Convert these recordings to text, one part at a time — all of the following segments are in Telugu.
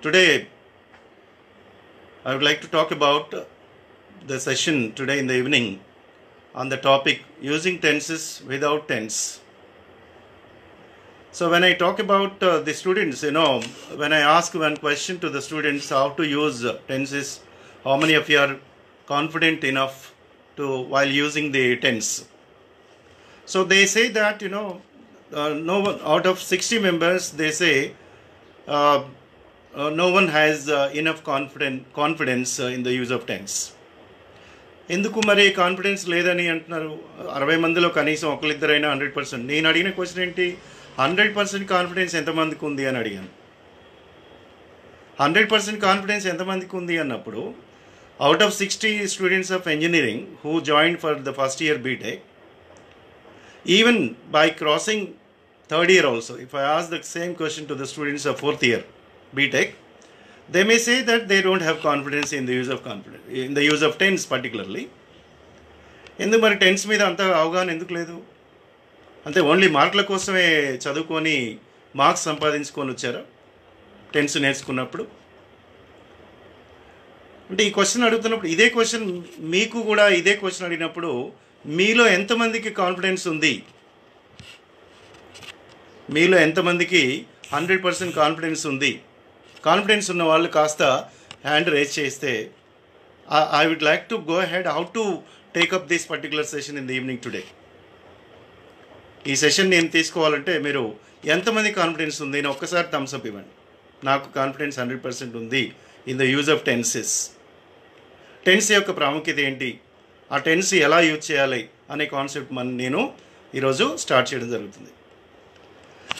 Today, I would like to talk about the session today in the evening on the topic using tenses without tense. So, when I talk about uh, the students, you know, when I ask one question to the students how to use tenses, how many of you are confident enough to while using the tense? So, they say that, you know, uh, no one out of 60 members, they say, uh, Uh, no one has uh, enough confident, confidence uh, in the use of tense ఎందుకు మరి కాన్ఫిడెన్స్ లేదని అంటున్నారు అరవై మందిలో కనీసం ఒకరిద్దరైనా హండ్రెడ్ పర్సెంట్ నేను అడిగిన క్వశ్చన్ ఏంటి హండ్రెడ్ పర్సెంట్ కాన్ఫిడెన్స్ ఎంతమందికి ఉంది అని అడిగాను హండ్రెడ్ పర్సెంట్ కాన్ఫిడెన్స్ ఎంతమందికి ఉంది అన్నప్పుడు out of sixty students of engineering who join for the first year BTech even by crossing third year also if I ask the same question to the students of fourth year BTech they may say that they don't have confidence in the use of confidence in the use of tense particularly ఎందుకు మరి టెన్స్ మీద అంత అవగాహన ఎందుకు లేదు అంటే ఓన్లీ మార్కుల కోసమే చదువుకొని మార్క్స్ సంపాదించుకొని వచ్చారా టెన్స్ నేర్చుకున్నప్పుడు అంటే ఈ క్వశ్చన్ అడుగుతున్నప్పుడు ఇదే క్వశ్చన్ మీకు కూడా ఇదే క్వశ్చన్ అడిగినప్పుడు మీలో ఎంతమందికి కాన్ఫిడెన్స్ ఉంది మీలో ఎంతమందికి హండ్రెడ్ పర్సెంట్ కాన్ఫిడెన్స్ ఉంది కాన్ఫిడెన్స్ ఉన్న వాళ్ళు కాస్త హ్యాండ్ రేజ్ చేస్తే I would like to go head how to take up this particular session in the evening today ఈ సెషన్ నేను తీసుకోవాలంటే మీరు ఎంతమంది కాన్ఫిడెన్స్ ఉంది నేను ఒక్కసారి థమ్స్అప్ ఇవ్వండి నాకు కాన్ఫిడెన్స్ హండ్రెడ్ పర్సెంట్ ఉంది in the use of tenses tense యొక్క ప్రాముఖ్యత ఏంటి ఆ టెన్స్ ఎలా యూజ్ చేయాలి అనే కాన్సెప్ట్ మన నేను ఈరోజు స్టార్ట్ చేయడం జరుగుతుంది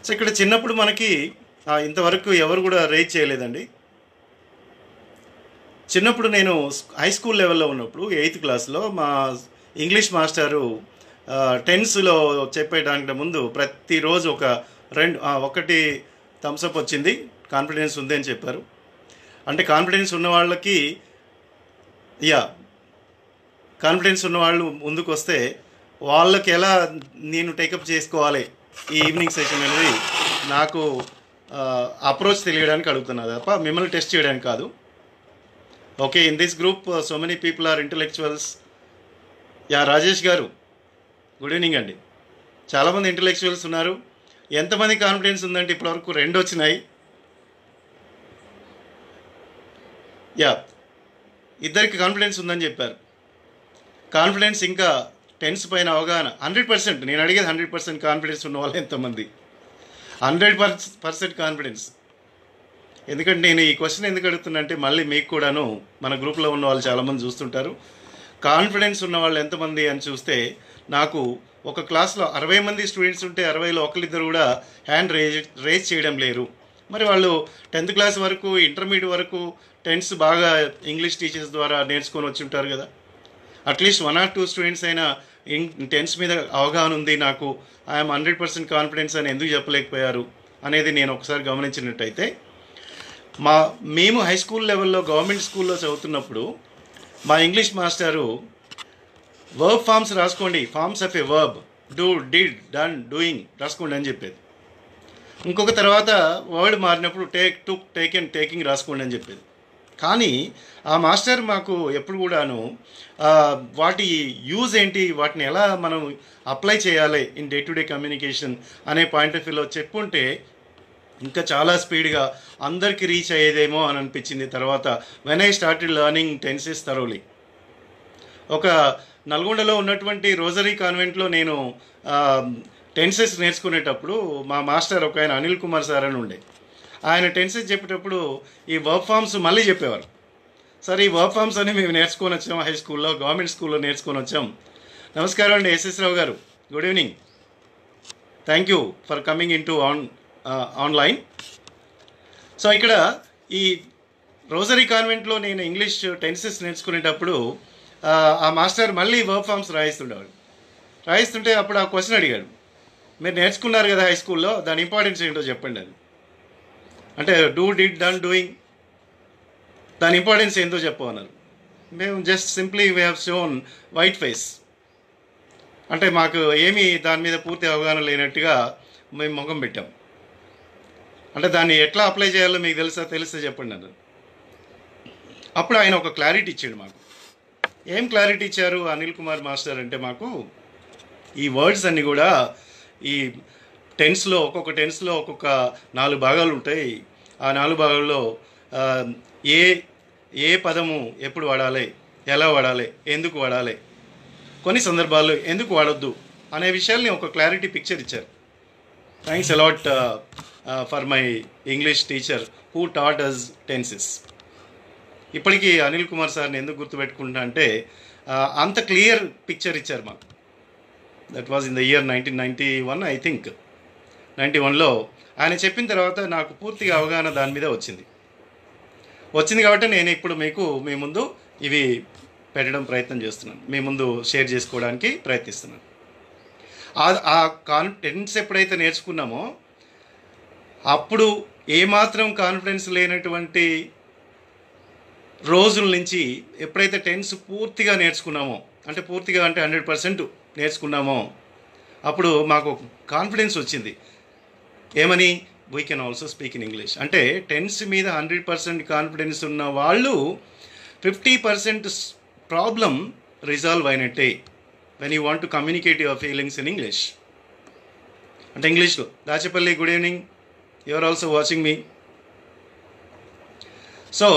సో ఇక్కడ చిన్నప్పుడు మనకి ఇంతవరకు ఎవరు కూడా రేజ్ చేయలేదండి చిన్నప్పుడు నేను హై స్కూల్ లెవెల్లో ఉన్నప్పుడు ఎయిత్ క్లాస్లో మా ఇంగ్లీష్ మాస్టారు టెన్స్లో చెప్పేటానికి ముందు ప్రతిరోజు ఒక రెండు ఒకటి థమ్స్అప్ వచ్చింది కాన్ఫిడెన్స్ ఉంది అని చెప్పారు అంటే కాన్ఫిడెన్స్ ఉన్న వాళ్ళకి యా కాన్ఫిడెన్స్ ఉన్న వాళ్ళు ముందుకు వస్తే వాళ్ళకి ఎలా నేను టేకప్ చేసుకోవాలి ఈ ఈవినింగ్ సెషన్ అనేది నాకు అప్రోచ్ తెలియడానికి అడుగుతున్నారు తప్ప మిమ్మల్ని టెస్ట్ చేయడానికి కాదు okay in this group so many people are intellectuals ya Rajesh garu good evening అండి చాలామంది ఇంటలెక్చువల్స్ ఉన్నారు ఎంతమంది కాన్ఫిడెన్స్ ఉందంటే ఇప్పటివరకు రెండు వచ్చినాయి యా ఇద్దరికి కాన్ఫిడెన్స్ ఉందని చెప్పారు కాన్ఫిడెన్స్ ఇంకా టెన్స్ పైన అవగాహన హండ్రెడ్ పర్సెంట్ నేను అడిగేది హండ్రెడ్ పర్సెంట్ కాన్ఫిడెన్స్ ఉన్న వాళ్ళు ఎంతమంది హండ్రెడ్ పర్సెంట్ కాన్ఫిడెన్స్ ఎందుకంటే నేను ఈ క్వశ్చన్ ఎందుకు అడుగుతున్నా అంటే మళ్ళీ మీకు కూడాను మన గ్రూప్లో ఉన్న వాళ్ళు చాలామంది చూస్తుంటారు కాన్ఫిడెన్స్ ఉన్న వాళ్ళు ఎంతమంది అని చూస్తే నాకు ఒక క్లాస్లో అరవై మంది స్టూడెంట్స్ ఉంటే అరవైలో ఒకరిద్దరు కూడా హ్యాండ్ రేజ్ రేజ్ చేయడం లేరు మరి వాళ్ళు టెన్త్ క్లాస్ వరకు ఇంటర్మీడియట్ వరకు టెన్త్స్ బాగా ఇంగ్లీష్ టీచర్స్ ద్వారా నేర్చుకొని వచ్చి ఉంటారు కదా atleast one or two students అయినా టెన్స్ మీద అవగాహన ఉంది నాకు ఐఎమ్ హండ్రెడ్ పర్సెంట్ కాన్ఫిడెన్స్ అని ఎందుకు చెప్పలేకపోయారు అనేది నేను ఒకసారి గమనించినట్టయితే మా మేము హై స్కూల్ లెవెల్లో గవర్నమెంట్ స్కూల్లో చదువుతున్నప్పుడు మా ఇంగ్లీష్ మాస్టారు వర్బ్ ఫామ్స్ రాసుకోండి forms of a verb do did done doing రాసుకోండి అని చెప్పేది ఇంకొక తర్వాత వర్డ్ మారినప్పుడు take took take and taking రాసుకోండి అని చెప్పేది కానీ ఆ మాస్టర్ మాకు ఎప్పుడు కూడాను వాటి యూజ్ ఏంటి వాటిని ఎలా మనం అప్లై చేయాలి in day to day communication అనే పాయింట్ ఆఫ్ వ్యూలో చెప్పుంటే ఇంకా చాలా స్పీడ్గా అందరికీ రీచ్ అయ్యేదేమో అని అనిపించింది తర్వాత when I started learning tenses తరోలీ ఒక నల్గొండలో ఉన్నటువంటి రోజరీ కాన్వెంట్లో నేను టెన్సెస్ నేర్చుకునేటప్పుడు మా మాస్టర్ ఒక ఆయన అనిల్ కుమార్ సార్ అని ఉండే ఆయన టెన్సెస్ చెప్పేటప్పుడు ఈ వర్క్ ఫామ్స్ మళ్ళీ చెప్పేవారు సరే ఈ వర్క్ ఫామ్స్ అని మేము నేర్చుకొని వచ్చాం హై స్కూల్లో గవర్నమెంట్ స్కూల్లో నేర్చుకొని వచ్చాం నమస్కారం అండి S S Rao garu good evening thank you for coming in to on online so ఇక్కడ ఈ రోజరీ కాన్వెంట్లో నేను ఇంగ్లీష్ టెన్సెస్ నేర్చుకునేటప్పుడు ఆ మాస్టర్ మళ్ళీ వర్క్ ఫామ్స్ రాయిస్తుండేవాడు రాయిస్తుంటే అప్పుడు ఆ క్వశ్చన్ అడిగాడు మీరు నేర్చుకున్నారు కదా హై స్కూల్లో దాని ఇంపార్టెన్స్ ఏంటో చెప్పండి అది అంటే డూ డిడ్ డన్ డూయింగ్ దాని ఇంపార్టెన్స్ ఏందో చెప్పమన్నారు మేము just simply we have shown white face అంటే మాకు ఏమీ దాని మీద పూర్తి అవగాహన లేనట్టుగా మేము ముఖం పెట్టాం అంటే దాన్ని ఎట్లా అప్లై చేయాలో మీకు తెలుసా తెలిస్తే చెప్పండి అన్నారు అప్పుడు ఆయన ఒక క్లారిటీ ఇచ్చాడు మాకు ఏం క్లారిటీ ఇచ్చారు అనిల్ కుమార్ మాస్టర్ అంటే మాకు ఈ వర్డ్స్ అన్నీ కూడా ఈ టెన్స్లో ఒక్కొక్క టెన్స్లో ఒక్కొక్క నాలుగు భాగాలు ఉంటాయి ఆ నాలుగు భాగాల్లో ఏ ఏ పదము ఎప్పుడు వాడాలి ఎలా వాడాలి ఎందుకు వాడాలి కొన్ని సందర్భాల్లో ఎందుకు వాడొద్దు అనే విషయాల్ని ఒక క్లారిటీ పిక్చర్ ఇచ్చారు thanks a lot for my English teacher who taught us tenses ఇప్పటికీ అనిల్ కుమార్ సార్ని ఎందుకు గుర్తుపెట్టుకుంటా అంటే అంత క్లియర్ పిక్చర్ ఇచ్చారు మాకు that was in the year nineteen ninety one I think ninety వన్లో ఆయన చెప్పిన తర్వాత నాకు పూర్తిగా అవగాహన దాని మీద వచ్చింది వచ్చింది కాబట్టి నేను ఇప్పుడు మీకు మీ ముందు ఇవి పెట్టడం ప్రయత్నం చేస్తున్నాను మీ ముందు షేర్ చేసుకోవడానికి ప్రయత్నిస్తున్నాను ఆ కాన్ఫిడెన్స్ ఎప్పుడైతే నేర్చుకున్నామో అప్పుడు ఏమాత్రం కాన్ఫిడెన్స్ లేనటువంటి రోజుల నుంచి ఎప్పుడైతే టెన్స్ పూర్తిగా నేర్చుకున్నామో అంటే పూర్తిగా అంటే హండ్రెడ్ పర్సెంట్ నేర్చుకున్నామో అప్పుడు మాకు కాన్ఫిడెన్స్ వచ్చింది ఏమని we can also speak in English అంటే టెన్స్ మీద హండ్రెడ్ పర్సెంట్ కాన్ఫిడెన్స్ ఉన్న వాళ్ళు ఫిఫ్టీ పర్సెంట్ ప్రాబ్లం రిజాల్వ్ అయినట్టే when you want to communicate your feelings in English అంటే ఇంగ్లీష్లో Dachepalli good evening you are also watching me so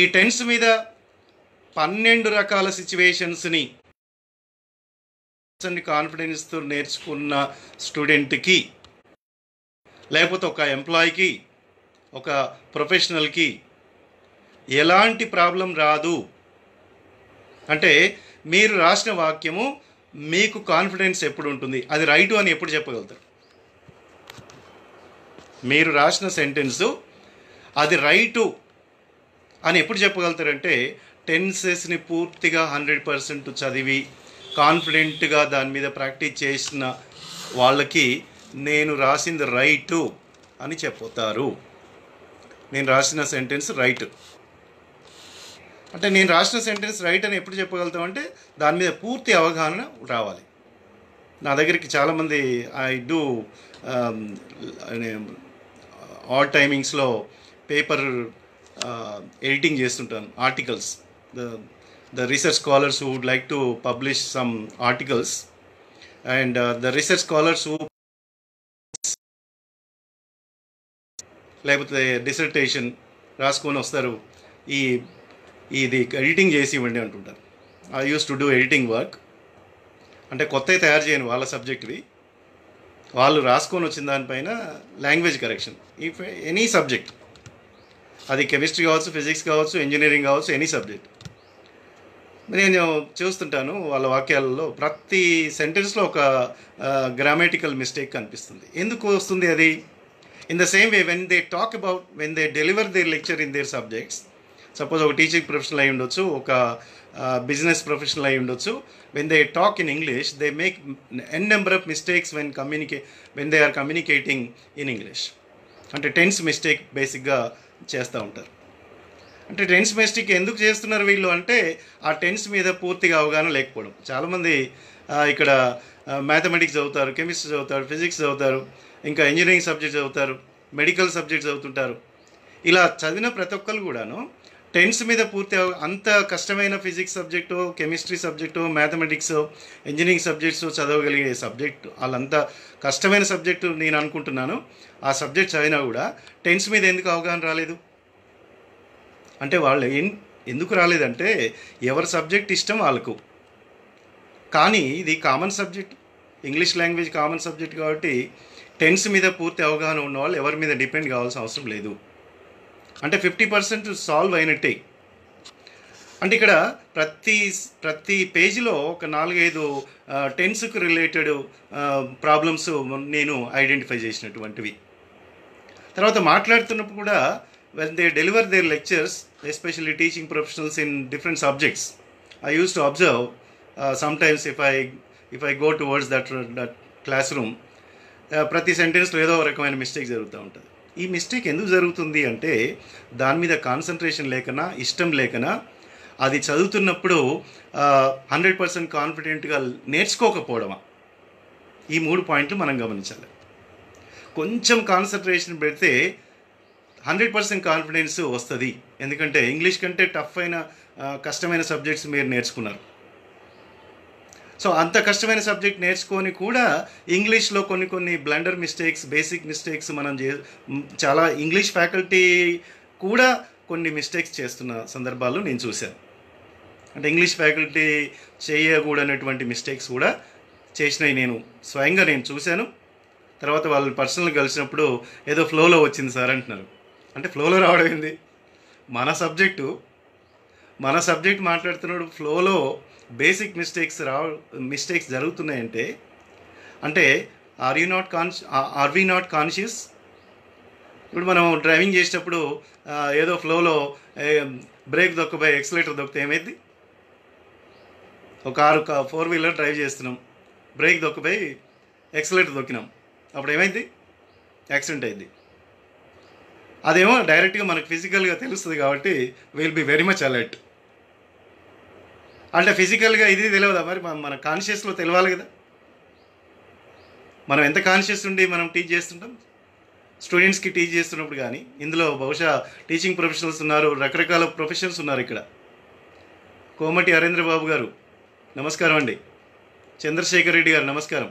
ఈ టెన్స్ మీద పన్నెండు రకాల సిచ్యువేషన్స్ని కాన్ఫిడెన్స్ ఇస్తూ నేర్చుకున్న స్టూడెంట్కి లేకపోతే ఒక ఎంప్లాయీకి ఒక ప్రొఫెషనల్కి ఎలాంటి ప్రాబ్లం రాదు అంటే మీరు రాసిన వాక్యము మీకు కాన్ఫిడెన్స్ ఎప్పుడు ఉంటుంది అది రైటు అని ఎప్పుడు చెప్పగలుగుతారు మీరు రాసిన సెంటెన్సు అది రైటు అని ఎప్పుడు చెప్పగలుగుతారంటే టెన్సెస్ని పూర్తిగా హండ్రెడ్ పర్సెంట్ చదివి కాన్ఫిడెంట్గా దాని మీద ప్రాక్టీస్ చేసిన వాళ్ళకి నేను రాసింది రైటు అని చెప్పుతారు నేను రాసిన సెంటెన్స్ రైట్ అంటే నేను రాసిన సెంటెన్స్ రైట్ అని ఎప్పుడు చెప్పగలుగుతాం అంటే దాని మీద పూర్తి అవగాహన రావాలి నా దగ్గరికి చాలామంది ఐ డూ ఆల్ టైమింగ్స్లో పేపర్ ఎడిటింగ్ చేస్తుంటాను articles the research scholars who would like to publish some articles and uh, the research scholars who లేకపోతే డిసర్టేషన్ రాసుకొని వస్తారు ఈ ఇది ఎడిటింగ్ చేసి ఇవ్వండి అంటుంటారు I use to do editing work అంటే కొత్త తయారు చేయను వాళ్ళ సబ్జెక్ట్వి వాళ్ళు రాసుకొని వచ్చిన దానిపైన language correction if any subject అది కెమిస్ట్రీ కావచ్చు ఫిజిక్స్ కావచ్చు ఇంజనీరింగ్ కావచ్చు ఎనీ సబ్జెక్ట్ నేను చూస్తుంటాను వాళ్ళ వాక్యాలలో ప్రతి సెంటెన్స్లో ఒక గ్రామాటికల్ మిస్టేక్ కనిపిస్తుంది ఎందుకు వస్తుంది అది in the same way when they talk about when they deliver their lecture in their subjects suppose ఒక టీచింగ్ ప్రొఫెషనల్ అయి ఉండొచ్చు ఒక బిజినెస్ ప్రొఫెషనల్ అయి ఉండొచ్చు when they talk in English they make an number of mistakes when communicate when they are communicating in English అంటే టెన్స్ మిస్టేక్ బేసిక్గా చేస్తూ ఉంటారు అంటే టెన్స్ మిస్టేక్ ఎందుకు చేస్తున్నారు వీళ్ళు అంటే ఆ టెన్స్ మీద పూర్తిగా అవగాహన లేకపోవడం చాలామంది ఇక్కడ మ్యాథమెటిక్స్ చదువుతారు కెమిస్ట్రీ చదువుతారు ఫిజిక్స్ చదువుతారు ఇంకా ఇంజనీరింగ్ సబ్జెక్ట్స్ చదువుతారు మెడికల్ సబ్జెక్ట్స్ చదువుతుంటారు ఇలా చదివిన ప్రతి ఒక్కరు కూడాను టెన్స్ మీద పూర్తి అంత కష్టమైన physics subject chemistry subject mathematics engineering subjects చదవగలిగే సబ్జెక్టు వాళ్ళంత కష్టమైన సబ్జెక్టు నేను అనుకుంటున్నాను ఆ సబ్జెక్ట్ చదివినా కూడా టెన్స్ మీద ఎందుకు అవగాహన రాలేదు అంటే వాళ్ళు ఏం ఎందుకు రాలేదంటే ఎవరి సబ్జెక్ట్ ఇష్టం వాళ్ళకు కానీ ఇది common subject English language common subject కాబట్టి టెన్స్ మీద పూర్తి అవగాహన ఉన్న వాళ్ళు ఎవరి మీద డిపెండ్ కావాల్సిన అవసరం లేదు అంటే ఫిఫ్టీ పర్సెంట్ సాల్వ్ అయినట్టే అంటే ఇక్కడ ప్రతి ప్రతి పేజీలో ఒక నాలుగైదు టెన్స్కు రిలేటెడ్ ప్రాబ్లమ్స్ నేను ఐడెంటిఫై చేసినటువంటివి తర్వాత మాట్లాడుతున్నప్పుడు కూడా when they deliver their lectures especially teaching professionals in different subjects, I used to observe uh, sometimes if I if I go that that classroom ప్రతి సెంటెన్స్లో ఏదో రకమైన మిస్టేక్ జరుగుతూ ఉంటుంది ఈ మిస్టేక్ ఎందుకు జరుగుతుంది అంటే దాని మీద కాన్సన్ట్రేషన్ లేకనా ఇష్టం లేకనా అది చదువుతున్నప్పుడు హండ్రెడ్ పర్సెంట్ కాన్ఫిడెంట్గా నేర్చుకోకపోవడమా ఈ మూడు పాయింట్లు మనం గమనించాలి కొంచెం కాన్సన్ట్రేషన్ పెడితే హండ్రెడ్ పర్సెంట్ కాన్ఫిడెన్స్ వస్తుంది ఎందుకంటే ఇంగ్లీష్ కంటే టఫ్ అయిన కష్టమైన సబ్జెక్ట్స్ మీరు నేర్చుకున్నారు సో అంత కష్టమైన సబ్జెక్ట్ నేర్చుకొని కూడా ఇంగ్లీష్లో కొన్ని కొన్ని బ్లండర్ మిస్టేక్స్ బేసిక్ మిస్టేక్స్ మనం చే చాలా ఇంగ్లీష్ ఫ్యాకల్టీ కూడా కొన్ని మిస్టేక్స్ చేస్తున్న సందర్భాలు నేను చూశాను అంటే ఇంగ్లీష్ ఫ్యాకల్టీ చేయకూడనటువంటి మిస్టేక్స్ కూడా చేసినవి నేను స్వయంగా నేను చూశాను తర్వాత వాళ్ళని పర్సనల్ కలిసినప్పుడు ఏదో ఫ్లోలో వచ్చింది సార్ అంటున్నారు అంటే ఫ్లోలో రావడం ఏంది మన సబ్జెక్టు మన సబ్జెక్ట్ మాట్లాడుతున్నాడు ఫ్లోలో బేసిక్ మిస్టేక్స్ రావ మిస్టేక్స్ జరుగుతున్నాయంటే అంటే are you not conscious are we not conscious ఇప్పుడు మనం డ్రైవింగ్ చేసేటప్పుడు ఏదో ఫ్లోలో బ్రేక్ దొక్కపోయి ఎక్సలేటర్ దొక్కితే ఏమైంది ఒక ఆరు ఫోర్ వీలర్ డ్రైవ్ చేస్తున్నాం బ్రేక్ దొక్కబోయి ఎక్సలేటర్ దొక్కినాం అప్పుడు ఏమైంది యాక్సిడెంట్ అయింది అదేమో డైరెక్ట్గా మనకు ఫిజికల్గా తెలుస్తుంది కాబట్టి will be very much alert అంటే ఫిజికల్గా ఇది తెలియదా మరి మన కాన్షియస్లో తెలియాలి కదా మనం ఎంత కాన్షియస్ ఉండి మనం టీచ్ చేస్తుంటాం స్టూడెంట్స్కి టీచ్ చేస్తున్నప్పుడు కానీ ఇందులో బహుశా టీచింగ్ ప్రొఫెషనల్స్ ఉన్నారు రకరకాల ప్రొఫెషన్స్ ఉన్నారు ఇక్కడ కోమటి హరేంద్రబాబు గారు నమస్కారం అండి చంద్రశేఖర్ రెడ్డి గారు నమస్కారం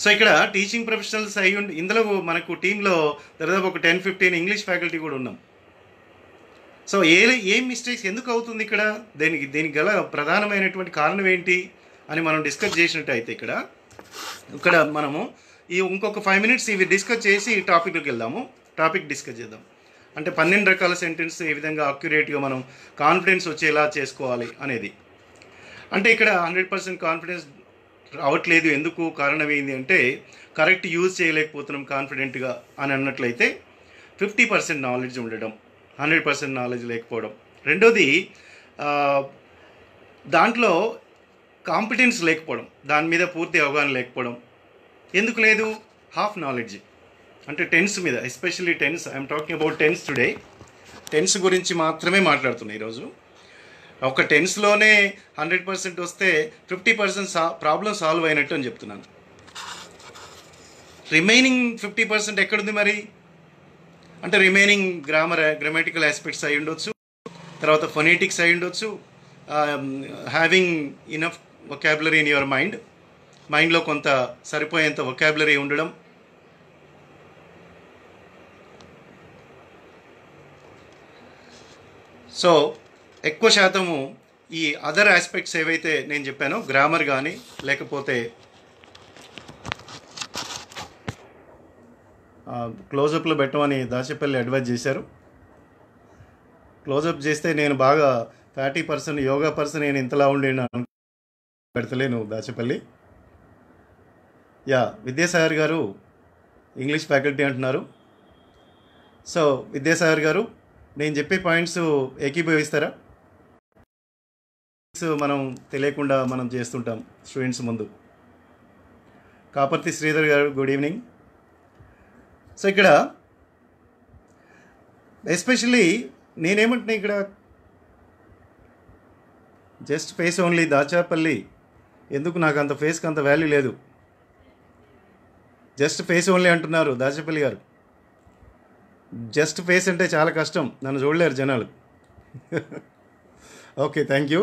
సో ఇక్కడ టీచింగ్ ప్రొఫెషనల్స్ అయ్యి ఉండి ఇందులో మనకు టీంలో దాదాపు ఒక టెన్ ఫిఫ్టీన్ ఇంగ్లీష్ ఫ్యాకల్టీ కూడా ఉన్నాం సో ఏ ఏం మిస్టేక్స్ ఎందుకు అవుతుంది ఇక్కడ దీనికి దీనికి గల ప్రధానమైనటువంటి కారణం ఏంటి అని మనం డిస్కస్ చేసినట్టయితే ఇక్కడ ఇక్కడ మనము ఈ ఇంకొక ఫైవ్ మినిట్స్ ఇవి డిస్కస్ చేసి టాపిక్లోకి వెళ్దాము టాపిక్ డిస్కస్ చేద్దాం అంటే పన్నెండు రకాల సెంటెన్స్ ఏ విధంగా అక్యురేట్గా మనం కాన్ఫిడెన్స్ వచ్చేలా చేసుకోవాలి అనేది అంటే ఇక్కడ హండ్రెడ్ పర్సెంట్ కాన్ఫిడెన్స్ రావట్లేదు ఎందుకు కారణం ఏంటి అంటే కరెక్ట్ యూజ్ చేయలేకపోతున్నాం కాన్ఫిడెంట్గా అని అన్నట్లయితే ఫిఫ్టీ పర్సెంట్ నాలెడ్జ్ ఉండడం హండ్రెడ్ పర్సెంట్ నాలెడ్జ్ లేకపోవడం రెండోది దాంట్లో కాంపిటెన్స్ లేకపోవడం దాని మీద పూర్తి అవగాహన లేకపోవడం ఎందుకు లేదు హాఫ్ నాలెడ్జ్ అంటే టెన్స్ మీద especially tense I'm talking about tense today tense గురించి మాత్రమే మాట్లాడుతున్నాయి ఈరోజు ఒక టెన్స్లోనే హండ్రెడ్ పర్సెంట్ వస్తే ఫిఫ్టీ పర్సెంట్ సా ప్రాబ్లం సాల్వ్ అయినట్టు అని చెప్తున్నాను రిమైనింగ్ ఫిఫ్టీ పర్సెంట్ ఎక్కడుంది మరి అంటే రిమైనింగ్ గ్రామర్ గ్రామాటికల్ ఆస్పెక్ట్స్ అయి ఉండొచ్చు తర్వాత ఫొనెటిక్స్ అయి ఉండొచ్చు having enough vocabulary in your mind మైండ్లో కొంత సరిపోయేంత వొకాబులరీ ఉండడం సో ఎక్కువ శాతము ఈ అదర్ ఆస్పెక్ట్స్ ఏవైతే నేను చెప్పానో గ్రామర్ కానీ లేకపోతే క్లోజప్లో పెట్టమని దాచేపల్లి అడ్వైజ్ చేశారు క్లోజప్ చేస్తే నేను బాగా ఫ్యాటీ పర్సన్ యోగా పర్సన్ నేను ఇంతలా ఉండేను పెడతలేను దాచేపల్లి యా విద్యాసాగర్ గారు ఇంగ్లీష్ ఫ్యాకల్టీ అంటున్నారు సో విద్యాసాగర్ గారు నేను చెప్పే పాయింట్స్ ఏకీభవిస్తారా మనం తెలియకుండా మనం చేస్తుంటాం స్టూడెంట్స్ ముందు కాపర్తి శ్రీధర్ గారు గుడ్ ఈవినింగ్ సో ఇక్కడ ఎస్పెషల్లీ నేనేమంటున్నా ఇక్కడ జస్ట్ ఫేస్ ఓన్లీ దాచాపల్లి ఎందుకు నాకు అంత ఫేస్కి అంత వాల్యూ లేదు జస్ట్ ఫేస్ ఓన్లీ అంటున్నారు దాచాపల్లి గారు జస్ట్ ఫేస్ అంటే చాలా కష్టం నన్ను చూడలేరు జనాలు ఓకే థ్యాంక్ యూ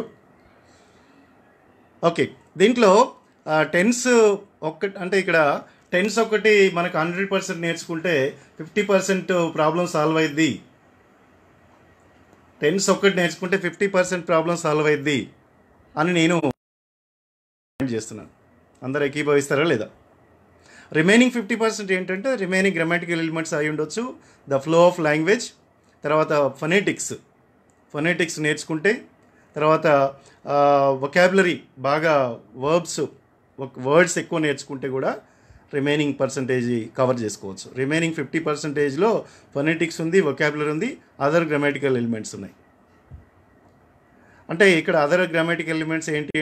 ఓకే దీంట్లో టెన్స్ ఒక్క అంటే ఇక్కడ టెన్స్ ఒకటి మనకు హండ్రెడ్ పర్సెంట్ నేర్చుకుంటే ఫిఫ్టీ పర్సెంట్ ప్రాబ్లం సాల్వ్ అయింది టెన్స్ ఒకటి నేర్చుకుంటే ఫిఫ్టీ పర్సెంట్ ప్రాబ్లం సాల్వ్ అయింది అని నేను చేస్తున్నాను అందరు ఏకీభవిస్తారా లేదా రిమైనింగ్ ఫిఫ్టీ పర్సెంట్ ఏంటంటే రిమైనింగ్ గ్రామాటికల్ ఎలిమెంట్స్ అయి ఉండొచ్చు ద ఫ్లో ఆఫ్ లాంగ్వేజ్ తర్వాత ఫొనెటిక్స్ ఫొనెటిక్స్ నేర్చుకుంటే తర్వాత వొకాబులరీ బాగా వర్బ్స్ వర్డ్స్ ఎక్కువ నేర్చుకుంటే కూడా రిమైనింగ్ పర్సంటేజ్ కవర్ చేసుకోవచ్చు రిమైనింగ్ ఫిఫ్టీ పర్సంటేజ్లో ఫొనెటిక్స్ ఉంది వొకాబులరీ ఉంది అదర్ గ్రామాటికల్ ఎలిమెంట్స్ ఉన్నాయి అంటే ఇక్కడ అదర్ గ్రామాటికల్ ఎలిమెంట్స్ ఏంటి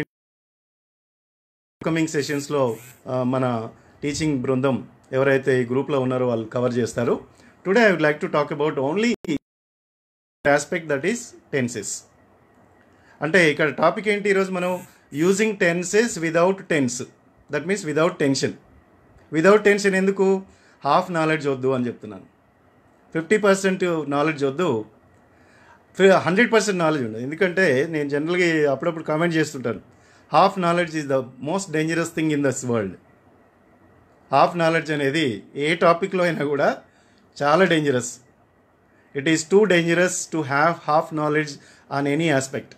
కమింగ్ సెషన్స్లో మన టీచింగ్ బృందం ఎవరైతే ఈ గ్రూప్లో ఉన్నారో వాళ్ళు కవర్ చేస్తారు today I would like to talk about only aspect that is tenses అంటే ఇక్కడ టాపిక్ ఏంటి ఈరోజు మనం using tenses without tense that means without tension without tension ఎందుకు హాఫ్ నాలెడ్జ్ వద్దు అని చెప్తున్నాను ఫిఫ్టీ పర్సెంట్ నాలెడ్జ్ వద్దు హండ్రెడ్ పర్సెంట్ నాలెడ్జ్ ఉండదు ఎందుకంటే నేను జనరల్గా అప్పుడప్పుడు కామెంట్ చేస్తుంటాను half knowledge is the most dangerous thing in this world half knowledge అనేది ఏ టాపిక్లో అయినా కూడా చాలా dangerous it is too dangerous to have half knowledge on any aspect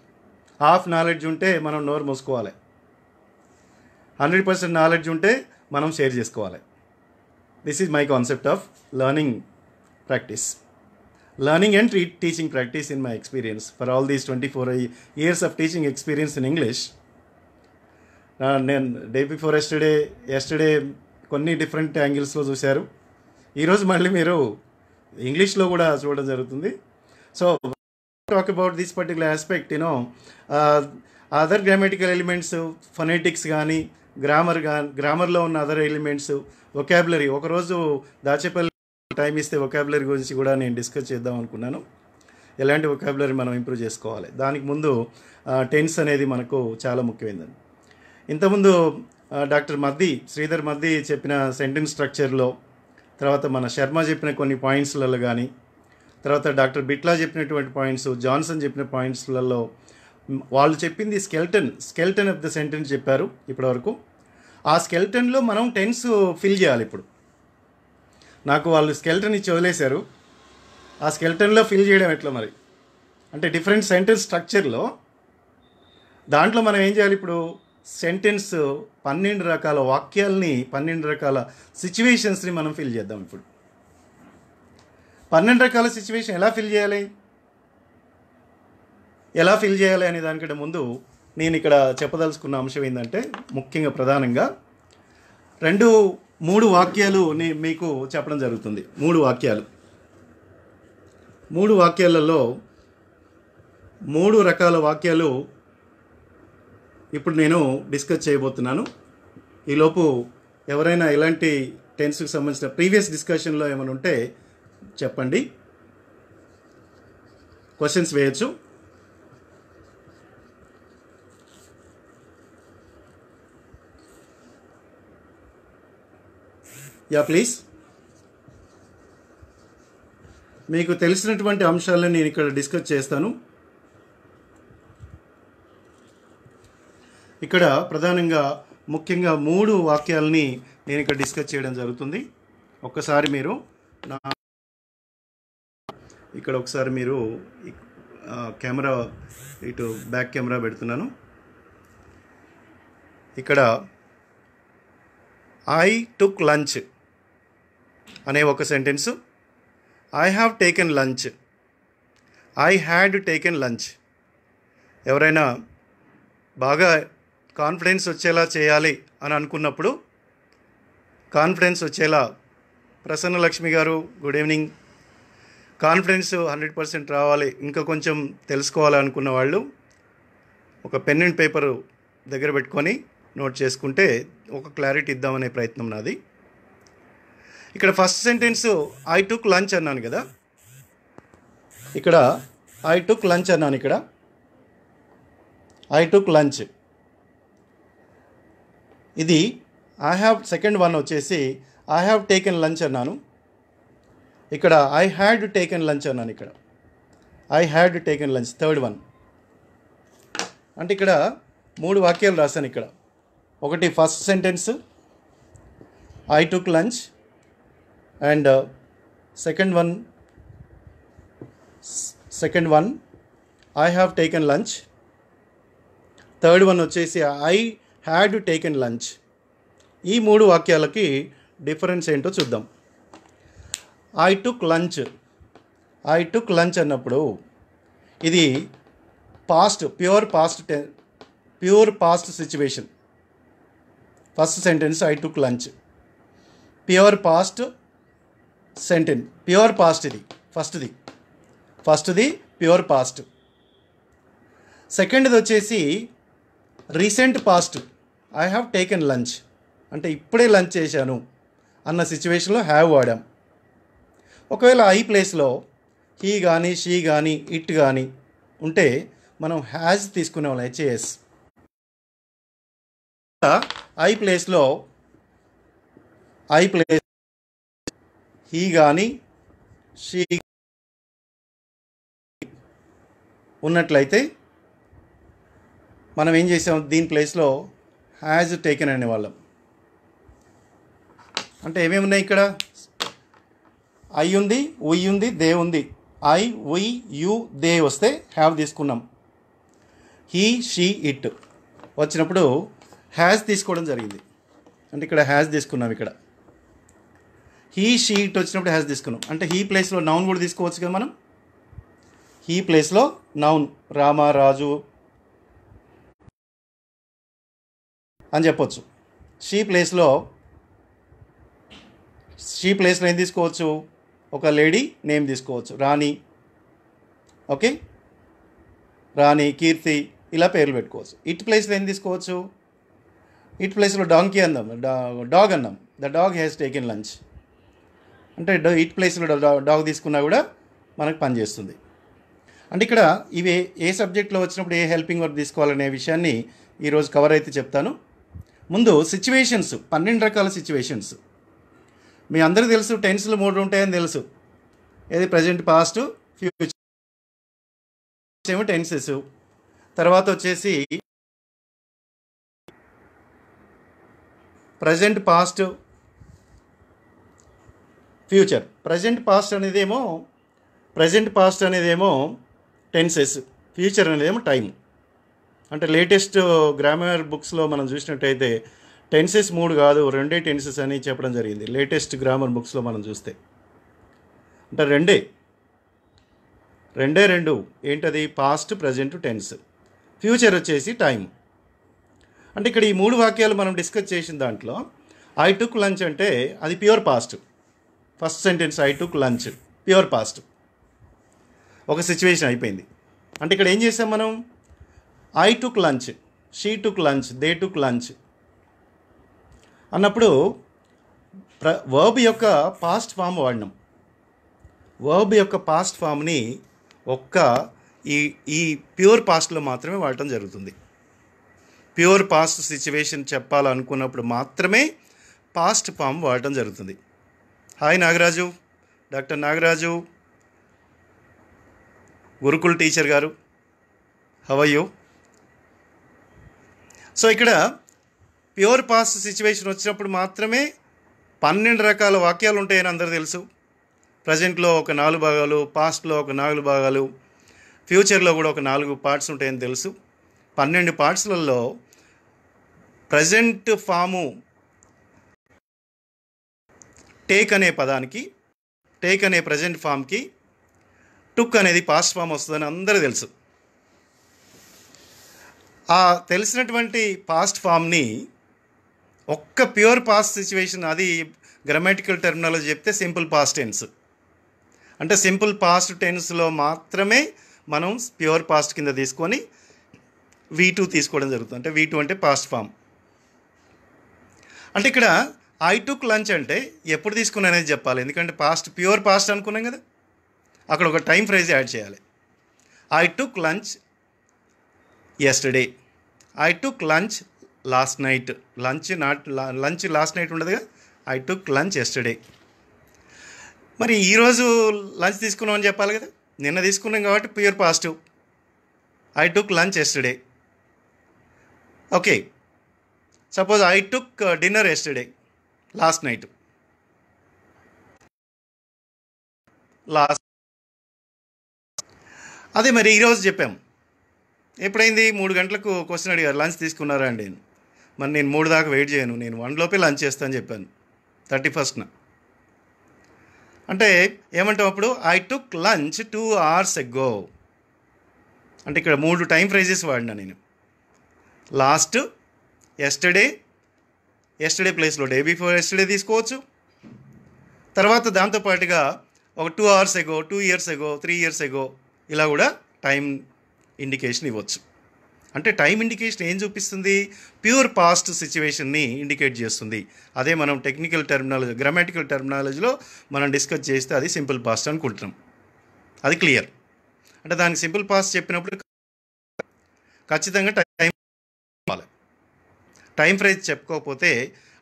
half knowledge ఉంటే మనం నోరు మూసుకోవాలి హండ్రెడ్ పర్సెంట్ నాలెడ్జ్ ఉంటే మనం షేర్ చేసుకోవాలి this is my concept of learning practice learning and tree teaching practice in my experience for all these twenty four years of teaching experience in English నేను డే బిఫోర్ ఎస్టర్డే ఎస్టర్డే కొన్ని డిఫరెంట్ యాంగిల్స్లో చూశారు ఈరోజు మళ్ళీ మీరు ఇంగ్లీష్లో కూడా చూడడం జరుగుతుంది so talk about this particular aspect you know other grammatical elements phonetics కానీ గ్రామర్ కానీ గ్రామర్లో ఉన్న అదర్ ఎలిమెంట్స్ ఒకాబులరీ ఒకరోజు దాచేపల్లి టైం ఇస్తే ఒకాబులరీ గురించి కూడా నేను డిస్కస్ చేద్దాం అనుకున్నాను ఎలాంటి ఒకాబులరీ మనం ఇంప్రూవ్ చేసుకోవాలి దానికి ముందు టెన్స్ అనేది మనకు చాలా ముఖ్యమైనది ఇంతకుముందు డాక్టర్ మద్ది శ్రీధర్ మద్ది చెప్పిన సెంటెన్స్ స్ట్రక్చర్లో తర్వాత మన శర్మ చెప్పిన కొన్ని పాయింట్స్లలో కానీ తర్వాత డాక్టర్ బిట్లా చెప్పినటువంటి పాయింట్స్ జాన్సన్ చెప్పిన పాయింట్స్లలో వాళ్ళు చెప్పింది skeleton skeleton of the sentence చెప్పారు ఇప్పటివరకు ఆ స్కెల్టన్లో మనం టెన్స్ ఫిల్ చేయాలి ఇప్పుడు నాకు వాళ్ళు స్కెల్టన్ ఇచ్చి వదిలేశారు ఆ స్కెల్టన్లో ఫిల్ చేయడం ఎట్లా మరి అంటే డిఫరెంట్ సెంటెన్స్ స్ట్రక్చర్లో దాంట్లో మనం ఏం చేయాలి ఇప్పుడు సెంటెన్స్ పన్నెండు రకాల వాక్యాల్ని పన్నెండు రకాల సిచ్యువేషన్స్ని మనం ఫిల్ చేద్దాం ఇప్పుడు పన్నెండు రకాల సిచ్యువేషన్ ఎలా ఫిల్ చేయాలి ఎలా ఫిల్ చేయాలి అనే దానికంటే ముందు నేను ఇక్కడ చెప్పదలుచుకున్న అంశం ఏంటంటే ముఖ్యంగా ప్రధానంగా రెండు మూడు వాక్యాలు నే మీకు చెప్పడం జరుగుతుంది మూడు వాక్యాలు మూడు వాక్యాలలో మూడు రకాల వాక్యాలు ఇప్పుడు నేను డిస్కస్ చేయబోతున్నాను ఈలోపు ఎవరైనా ఇలాంటి టెన్స్కి సంబంధించిన ప్రీవియస్ డిస్కషన్లో ఏమైనా ఉంటే చెప్పండి క్వశ్చన్స్ వేయచ్చు యా ప్లీజ్ మీకు తెలిసినటువంటి అంశాలను నేను ఇక్కడ డిస్కస్ చేస్తాను ఇక్కడ ప్రధానంగా ముఖ్యంగా మూడు వాక్యాలని నేను ఇక్కడ డిస్కస్ చేయడం జరుగుతుంది ఒక్కసారి మీరు నా ఇక్కడ ఒకసారి మీరు కెమెరా ఇటు బ్యాక్ కెమెరా పెడుతున్నాను ఇక్కడ ఐ టుక్ లంచ్ అనే ఒక sentence I have taken lunch I had taken lunch ఎవరైనా బాగా కాన్ఫిడెన్స్ వచ్చేలా చేయాలి అని అనుకున్నప్పుడు కాన్ఫిడెన్స్ వచ్చేలా ప్రసన్నలక్ష్మి గారు good evening confidence hundred percent రావాలి ఇంకా కొంచెం తెలుసుకోవాలనుకున్న వాళ్ళు ఒక పెన్ అండ్ పేపర్ దగ్గర పెట్టుకొని నోట్ చేసుకుంటే ఒక క్లారిటీ ఇద్దామనే ప్రయత్నం నాది ఇక్కడ first sentence I took lunch అన్నాను కదా ఇక్కడ ఐ టుక్ లంచ్ అన్నాను ఇక్కడ ఐ టుక్ లంచ్ ఇది ఐ హ్యావ్ సెకండ్ వన్ వచ్చేసి ఐ హ్యావ్ టేకెన్ లంచ్ అన్నాను ఇక్కడ ఐ హ్యాడ్ టేకెన్ లంచ్ అన్నాను ఇక్కడ I had taken lunch third one అంటే ఇక్కడ మూడు వాక్యాలు రాశాను ఇక్కడ ఒకటి first sentence I took lunch and second one second one I have taken lunch third one వచ్చేసి ఐ హ్యాడ్ టేకెన్ లంచ్ ఈ మూడు వాక్యాలకి డిఫరెన్స్ ఏంటో చూద్దాం I took lunch I took lunch అన్నప్పుడు ఇది past pure past ten pure past situation first sentence I took lunch pure past sentence pure past ఇది ఫస్ట్ది ఫస్ట్ది ప్యూర్ పాస్ట్ సెకండ్ది వచ్చేసి recent past I have taken lunch అంటే ఇప్పుడే లంచ్ చేశాను అన్న సిచ్యువేషన్లో హ్యావ్ వాడాం ఒకవేళ ఐ ప్లేస్లో హీ కానీ షీ కానీ ఇట్ కానీ ఉంటే మనం హ్యాజ్ తీసుకునే వాళ్ళం హెచ్ఏఎస్ ఐ ప్లేస్లో ఐ ప్లేస్ హీ కానీ షీ ఉన్నట్లయితే మనం ఏం చేసాం దీని ప్లేస్లో హ్యాజ్ టేకెన్ అనేవాళ్ళం అంటే ఏమేమి ఉన్నాయి ఇక్కడ ఐ ఉంది ఉయ్ ఉంది దే ఉంది ఐ ఉయ్ యు దే వస్తే హ్యావ్ తీసుకున్నాం హీ షీ ఇట్ వచ్చినప్పుడు హ్యాస్ తీసుకోవడం జరిగింది అంటే ఇక్కడ హ్యాస్ తీసుకున్నాం ఇక్కడ హీ షీ ఇట్ వచ్చినప్పుడు హ్యాస్ తీసుకున్నాం అంటే హీ ప్లేస్లో నౌన్ కూడా తీసుకోవచ్చు కదా మనం హీ ప్లేస్లో నౌన్ రామ రాజు అని చెప్పొచ్చు షీ ప్లేస్లో షీ ప్లేస్లో ఏం తీసుకోవచ్చు ఒక లేడీ నేమ్ తీసుకోవచ్చు రాణి ఓకే రాణి కీర్తి ఇలా పేర్లు పెట్టుకోవచ్చు ఇట్ ప్లేస్లో ఏం తీసుకోవచ్చు ఇట్ ప్లేస్లో డాంకీ అందాం డాగ్ అన్నాం the dog has taken lunch అంటే ఇట్ ప్లేస్లో డాగ్ తీసుకున్నా కూడా మనకు పనిచేస్తుంది అంటే ఇక్కడ ఇవి ఏ సబ్జెక్ట్లో వచ్చినప్పుడు ఏ హెల్పింగ్ వర్క్ తీసుకోవాలనే విషయాన్ని ఈరోజు కవర్ అయితే చెప్తాను ముందు సిచ్యువేషన్స్ పన్నెండు రకాల సిచ్యువేషన్స్ మీ అందరికీ తెలుసు టెన్స్లు మూడు ఉంటాయని తెలుసు ఏది ప్రజెంట్ పాస్ట్ ఫ్యూచర్ ఏమో టెన్సెస్ తర్వాత వచ్చేసి present past future present past అనేదేమో ప్రజెంట్ పాస్ట్ అనేదేమో టెన్సెస్ ఫ్యూచర్ అనేదేమో టైం అంటే లేటెస్ట్ గ్రామర్ బుక్స్లో మనం చూసినట్టయితే టెన్సెస్ మూడు కాదు రెండే టెన్సెస్ అని చెప్పడం జరిగింది లేటెస్ట్ గ్రామర్ బుక్స్లో మనం చూస్తే అంటే రెండే రెండే రెండు ఏంటది పాస్ట్ ప్రజెంట్ టెన్స్ ఫ్యూచర్ వచ్చేసి టైం అంటే ఇక్కడ ఈ మూడు వాక్యాలు మనం డిస్కస్ చేసిన దాంట్లో ఐ టుక్ లంచ్ అంటే అది pure past first sentence I took lunch pure past ఒక సిచ్యువేషన్ అయిపోయింది అంటే ఇక్కడ ఏం చేసాం మనం I took lunch she took lunch they took lunch అన్నప్పుడు ప్ర వర్బ్ యొక్క పాస్ట్ ఫామ్ వాడినాం వర్బ్ యొక్క పాస్ట్ ఫామ్ని ఒక్క ఈ ఈ ప్యూర్ పాస్ట్లో మాత్రమే వాడటం జరుగుతుంది ప్యూర్ పాస్ట్ సిచ్యువేషన్ చెప్పాలనుకున్నప్పుడు మాత్రమే పాస్ట్ ఫామ్ వాడటం జరుగుతుంది hi Nagaraju doctor Nagaraju Gurukul teacher గారు హవయ్యూ సో ఇక్కడ ప్యూర్ పాస్ట్ సిచ్యువేషన్ వచ్చినప్పుడు మాత్రమే పన్నెండు రకాల వాక్యాలు ఉంటాయని అందరు తెలుసు ప్రజెంట్లో ఒక నాలుగు భాగాలు పాస్ట్లో ఒక నాలుగు భాగాలు ఫ్యూచర్లో కూడా ఒక నాలుగు పార్ట్స్ ఉంటాయని తెలుసు పన్నెండు పార్ట్స్లలో ప్రజెంట్ ఫాము టేక్ అనే పదానికి టేక్ అనే ప్రజెంట్ ఫామ్కి టుక్ అనేది పాస్ట్ ఫామ్ వస్తుందని అందరూ తెలుసు ఆ తెలిసినటువంటి పాస్ట్ ఫామ్ని ఒక్క ప్యూర్ పాస్ట్ సిచ్యువేషన్ అది గ్రామాటికల్ టెర్మినాలజీ చెప్తే సింపుల్ పాస్ట్ టెన్స్ అంటే సింపుల్ పాస్ట్ టెన్స్లో మాత్రమే మనం ప్యూర్ పాస్ట్ కింద తీసుకొని వీ టూ తీసుకోవడం జరుగుతుంది అంటే వీ టూ అంటే పాస్ట్ ఫామ్ అంటే ఇక్కడ ఐ టుక్ లంచ్ అంటే ఎప్పుడు తీసుకున్నా అనేది చెప్పాలి ఎందుకంటే పాస్ట్ ప్యూర్ పాస్ట్ అనుకున్నాం కదా అక్కడ ఒక టైం ఫ్రేజ్ యాడ్ చేయాలి I took lunch yesterday I took lunch last night lunch not lunch last night ఉండదుగా ఐ టుక్ లంచ్ ఎస్టర్డే మరి ఈరోజు లంచ్ తీసుకున్నామని చెప్పాలి కదా నిన్న తీసుకున్నాం కాబట్టి pure positive I took lunch yesterday okay suppose I took dinner yesterday last night last అదే మరి ఈరోజు చెప్పాం ఎప్పుడైంది మూడు గంటలకు క్వశ్చన్ అడిగారు లంచ్ తీసుకున్నారా అండి నేను మరి నేను మూడు దాకా వెయిట్ చేయను నేను వన్ లోపే లంచ్ చేస్తాను చెప్పాను థర్టీ ఫస్ట్న అంటే ఏమంటాం అప్పుడు I took lunch two hours ago అంటే ఇక్కడ మూడు టైం ప్రైజెస్ వాడినా నేను లాస్ట్ ఎస్టర్డే ఎస్టర్డే ప్లేస్లో డే బిఫోర్ ఎస్టర్డే తీసుకోవచ్చు తర్వాత దాంతోపాటుగా ఒక two hours ago two years ago three years ago ఇలా కూడా టైం ఇండికేషన్ ఇవ్వచ్చు అంటే టైం ఇండికేషన్ ఏం చూపిస్తుంది ప్యూర్ పాస్ట్ సిచ్యువేషన్ని ఇండికేట్ చేస్తుంది అదే మనం టెక్నికల్ టెర్మినాలజీ గ్రామాటికల్ టెర్మినాలజీలో మనం డిస్కస్ చేస్తే అది సింపుల్ పాస్ట్ అనుకుంటున్నాం అది క్లియర్ అంటే దానికి సింపుల్ పాస్ట్ చెప్పినప్పుడు ఖచ్చితంగా టైం టైం ఫ్రేజ్ చెప్పుకోకపోతే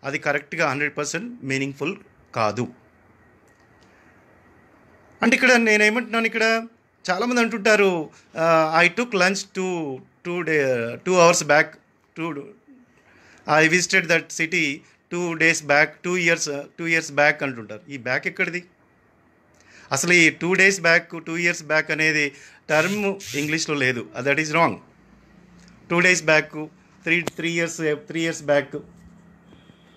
అది కరెక్ట్గా హండ్రెడ్ పర్సెంట్ మీనింగ్ఫుల్ కాదు అంటే ఇక్కడ నేనేమంటున్నాను ఇక్కడ చాలామంది అంటుంటారు I took lunch to two day two hours back two I visited that city two days back two years two years back అంటుంటారు ఈ బ్యాక్ ఎక్కడిది అసలు ఈ two days back two years back అనేది టర్మ్ ఇంగ్లీష్లో లేదు that is wrong two days back three three years three years back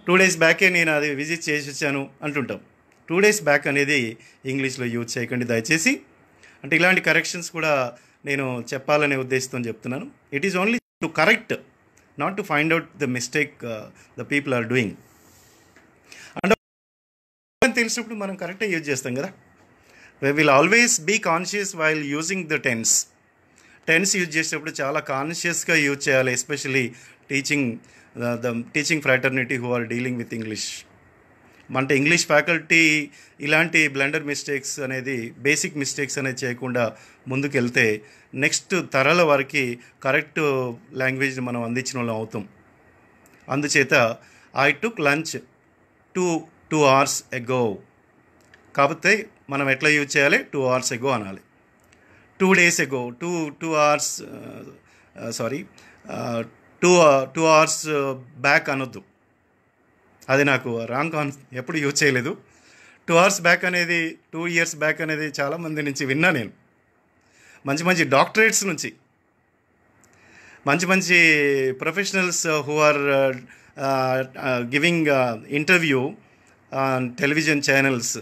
two days బ్యాకే నేను అది విజిట్ చేసి వచ్చాను అంటుంటాం టూ డేస్ బ్యాక్ అనేది ఇంగ్లీష్లో యూజ్ చేయకండి దయచేసి అంటే ఇలాంటి కరెక్షన్స్ కూడా నేను చెప్పాలనే ఉద్దేశంతో చెప్తున్నాను it is only to correct not to find out the mistake the people are doing and తెలిసినప్పుడు మనం కరెక్టే యూజ్ చేస్తాం కదా we will always be conscious while using the tense tense use చేసేటప్పుడు చాలా కాన్షియస్గా యూజ్ చేయాలి especially teaching the teaching fraternity who are dealing with English అంటే ఇంగ్లీష్ ఫ్యాకల్టీ ఇలాంటి బ్లెండర్ మిస్టేక్స్ అనేది బేసిక్ మిస్టేక్స్ అనేది చేయకుండా ముందుకెళ్తే నెక్స్ట్ తరాల వారికి కరెక్ట్ లాంగ్వేజ్ మనం అందించిన వాళ్ళం అవుతాం అందుచేత I took lunch two two hours ago కాకపోతే మనం ఎట్లా యూజ్ చేయాలి టూ అవర్స్ ఎగో అనాలి two days ago two two hours sorry two two hours back అనొద్దు అది నాకు రాంగ్ కాన్ ఎప్పుడు యూజ్ చేయలేదు టూ అవర్స్ బ్యాక్ అనేది టూ ఇయర్స్ బ్యాక్ అనేది చాలామంది నుంచి విన్నా నేను మంచి మంచి డాక్టరేట్స్ నుంచి మంచి మంచి professionals who are giving interview television channels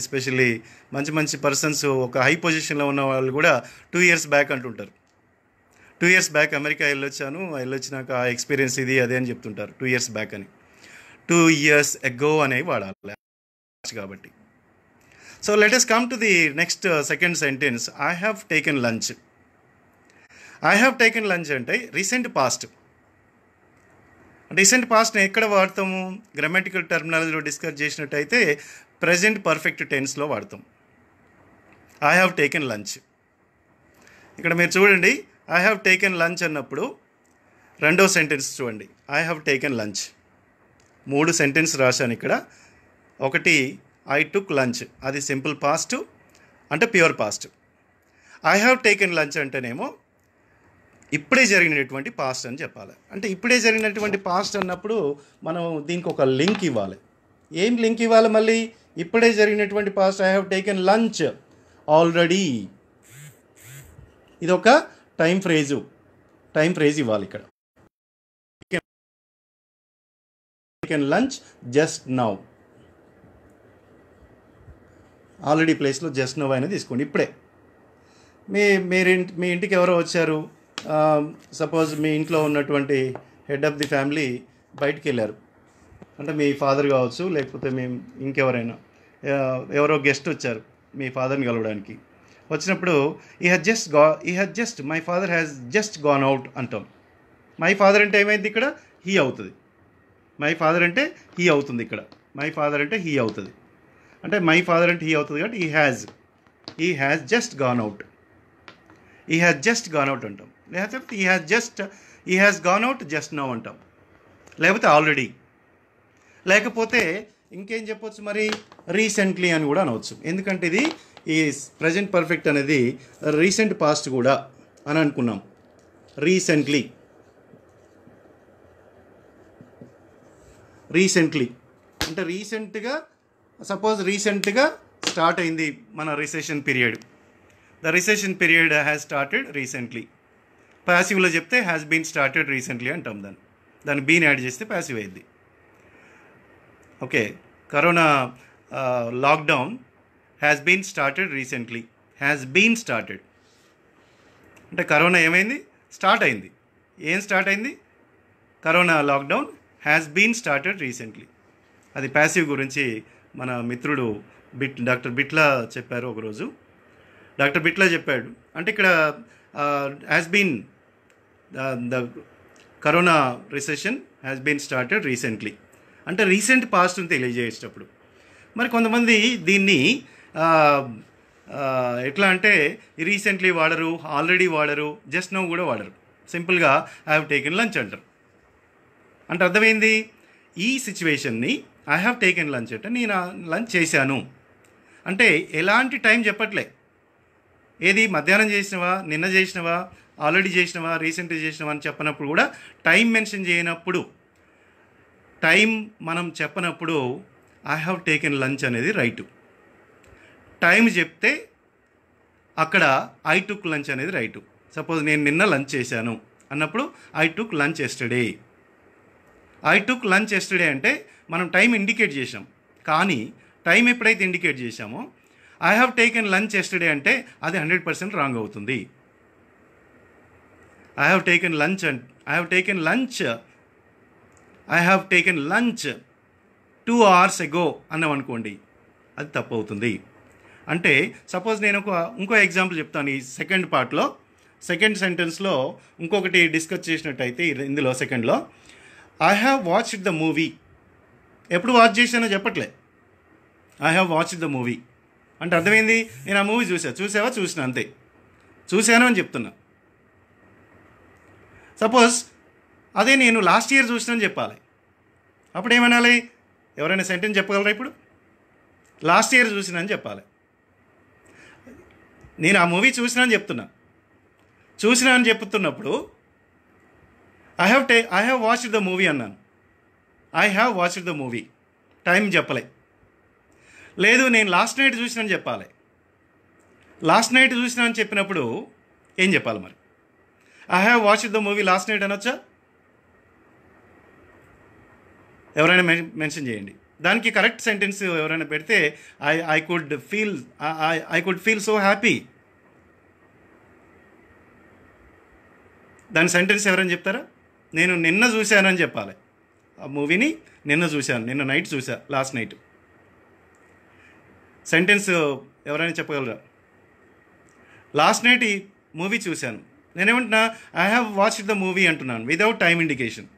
especially మంచి మంచి పర్సన్స్ ఒక హై పొజిషన్లో ఉన్న వాళ్ళు కూడా టూ ఇయర్స్ బ్యాక్ అంటుంటారు టూ ఇయర్స్ బ్యాక్ అమెరికా వెళ్ళొచ్చాను వెళ్ళొచ్చినాక ఆ ఎక్స్పీరియన్స్ ఇది అదే అని చెప్తుంటారు టూ ఇయర్స్ బ్యాక్ అని టూ ఇయర్స్ ఎగ్గో అనేవి వాడాలి కాబట్టి so let's come to the next second sentence I have taken lunch I have taken lunch అంటే రీసెంట్ పాస్ట్ రీసెంట్ పాస్ట్ని ఎక్కడ వాడతాము గ్రామాటికల్ టర్మినాలజీలో డిస్కస్ చేసినట్టయితే ప్రజెంట్ పర్ఫెక్ట్ టెన్స్లో వాడతాం ఐ హ్యావ్ టేకెన్ లంచ్ ఇక్కడ మీరు చూడండి ఐ హ్యావ్ టేకెన్ లంచ్ అన్నప్పుడు రెండో సెంటెన్స్ చూడండి ఐ హ్యావ్ టేకెన్ లంచ్ మూడు సెంటెన్స్ రాశాను ఇక్కడ ఒకటి ఐ టుక్ లంచ్ అది సింపుల్ పాస్ట్ అంటే pure past I have taken lunch అంటేనేమో ఇప్పుడే జరిగినటువంటి పాస్ట్ అని చెప్పాలి అంటే ఇప్పుడే జరిగినటువంటి పాస్ట్ అన్నప్పుడు మనం దీనికి ఒక లింక్ ఇవ్వాలి ఏం లింక్ ఇవ్వాలి మళ్ళీ ఇప్పుడే జరిగినటువంటి past I have taken lunch already ఇది ఒక టైం ఫ్రేజు టైం ఫ్రేజ్ ఇవ్వాలి ఇక్కడ chicken lunch just now already ప్లేస్లో జస్ట్ నవ్ అయినా తీసుకోండి ఇప్పుడే మీ మీరింటి మీ ఇంటికి ఎవరో వచ్చారు సపోజ్ మీ ఇంట్లో ఉన్నటువంటి హెడ్ ఆఫ్ ది ఫ్యామిలీ బయటికి వెళ్ళారు అంటే మీ ఫాదర్ కావచ్చు లేకపోతే మీ ఇంకెవరైనా ఎవరో గెస్ట్ వచ్చారు మీ ఫాదర్ని కలవడానికి వచ్చినప్పుడు ఈ హెడ్ జస్ట్ గా ఈ had just my father has just gone out అంటాం మై ఫాదర్ అంటే ఏమైంది ఇక్కడ హీ అవుతుంది మై ఫాదర్ అంటే హీ అవుతుంది ఇక్కడ మై ఫాదర్ అంటే హీ అవుతుంది అంటే మై ఫాదర్ అంటే హీ అవుతుంది కాబట్టి ఈ హ్యాజ్ ఈ హ్యాజ్ జస్ట్ గాన్ అవుట్ ఈ హ్యాజ్ జస్ట్ గాన్ అవుట్ అంటాం లేకపోతే ఈ హ్యాజ్ జస్ట్ ఈ has gone out just no అంటాం లేకపోతే ఆల్రెడీ లేకపోతే ఇంకేం చెప్పొచ్చు మరి రీసెంట్లీ అని కూడా అనవచ్చు ఎందుకంటే ఇది ఈ ప్రజెంట్ పర్ఫెక్ట్ అనేది రీసెంట్ పాస్ట్ కూడా అని అనుకున్నాం రీసెంట్లీ రీసెంట్లీ అంటే రీసెంట్గా సపోజ్ రీసెంట్గా స్టార్ట్ అయింది మన recession period the recession period has started recently ప్యాసివ్లో చెప్తే హ్యాస్ బీన్ స్టార్టెడ్ రీసెంట్లీ అంటాం దాన్ని దాన్ని బీన్ యాడ్ చేస్తే ప్యాసివ్ అయింది okay corona lockdown has been started recently has been started అంటే కరోనా ఏమైంది స్టార్ట్ అయింది ఏం స్టార్ట్ అయింది corona lockdown has been started recently అది ప్యాసివ్ గురించి మన మిత్రుడు బిట్ డాక్టర్ బిట్లా చెప్పారు ఒకరోజు డాక్టర్ బిట్లా చెప్పాడు అంటే ఇక్కడ has been the corona recession has been started recently అంటే రీసెంట్ పాస్ట్ని తెలియజేసేటప్పుడు మరి కొంతమంది దీన్ని ఎట్లా అంటే రీసెంట్లీ వాడరు ఆల్రెడీ వాడరు జస్ట్ నో కూడా వాడరు సింపుల్గా ఐ హ్యావ్ టేకెన్ లంచ్ అంటారు అంటే అర్థమైంది ఈ సిచ్యువేషన్ని ఐ హ్యావ్ టేకెన్ లంచ్ అంటే నేను లంచ్ చేశాను అంటే ఎలాంటి టైం చెప్పట్లే ఏది మధ్యాహ్నం చేసినవా నిన్న చేసినవా ఆల్రెడీ చేసినవా రీసెంట్గా చేసినవా అని చెప్పినప్పుడు కూడా టైం మెన్షన్ చేయనప్పుడు టైం మనం చెప్పనప్పుడు ఐ హ్యావ్ టేకెన్ లంచ్ అనేది రైటు టైం చెప్తే అక్కడ ఐ టుక్ లంచ్ అనేది రైటు సపోజ్ నేను నిన్న లంచ్ చేశాను అన్నప్పుడు I took lunch yesterday I took lunch yesterday అంటే మనం టైం ఇండికేట్ చేసాం కానీ టైం ఎప్పుడైతే ఇండికేట్ చేశామో I have taken lunch yesterday అంటే అది హండ్రెడ్ పర్సెంట్ రాంగ్ అవుతుంది I have taken lunch and I have taken lunch I have taken lunch two hours ago అన్నాం అనుకోండి అది తప్పు అవుతుంది అంటే సపోజ్ నేను ఒక ఇంకో ఎగ్జాంపుల్ చెప్తాను ఈ సెకండ్ పార్ట్లో సెకండ్ సెంటెన్స్లో ఇంకొకటి డిస్కస్ చేసినట్టయితే ఇందులో సెకండ్లో I have watch the movie ఎప్పుడు వాచ్ చేశానో చెప్పట్లే I have watch the movie అంటే అర్థమైంది నేను ఆ మూవీ చూసా చూసావా చూసిన అంతే చూశాను అని చెప్తున్నా సపోజ్ అదే నేను లాస్ట్ ఇయర్ చూసినని చెప్పాలి అప్పుడు ఏమనాలి ఎవరైనా సెంటెన్స్ చెప్పగలరా ఇప్పుడు లాస్ట్ ఇయర్ చూసినని చెప్పాలి నేను ఆ మూవీ చూసినా అని చెప్తున్నా చూసినా అని చెప్తున్నప్పుడు I have tie I have watched the movie అన్నాను I have watched the movie time చెప్పలే లేదు నేను లాస్ట్ నైట్ చూసినని చెప్పాలి లాస్ట్ నైట్ చూసిన అని చెప్పినప్పుడు ఏం చెప్పాలి మరి I have watched the movie last night అనొచ్చా ఎవరైనా మెన్షన్ చేయండి దానికి కరెక్ట్ సెంటెన్స్ ఎవరైనా పెడితే I I could feel I could feel so happy దాని సెంటెన్స్ ఎవరైనా చెప్తారా నేను నిన్న చూశానని చెప్పాలి ఆ మూవీని నిన్న చూశాను నిన్న నైట్ చూసా లాస్ట్ నైట్ సెంటెన్స్ ఎవరైనా చెప్పగలరా లాస్ట్ నైట్ ఈ మూవీ చూశాను నేనేమంటున్నా I have watched the movie అంటున్నాను without time indication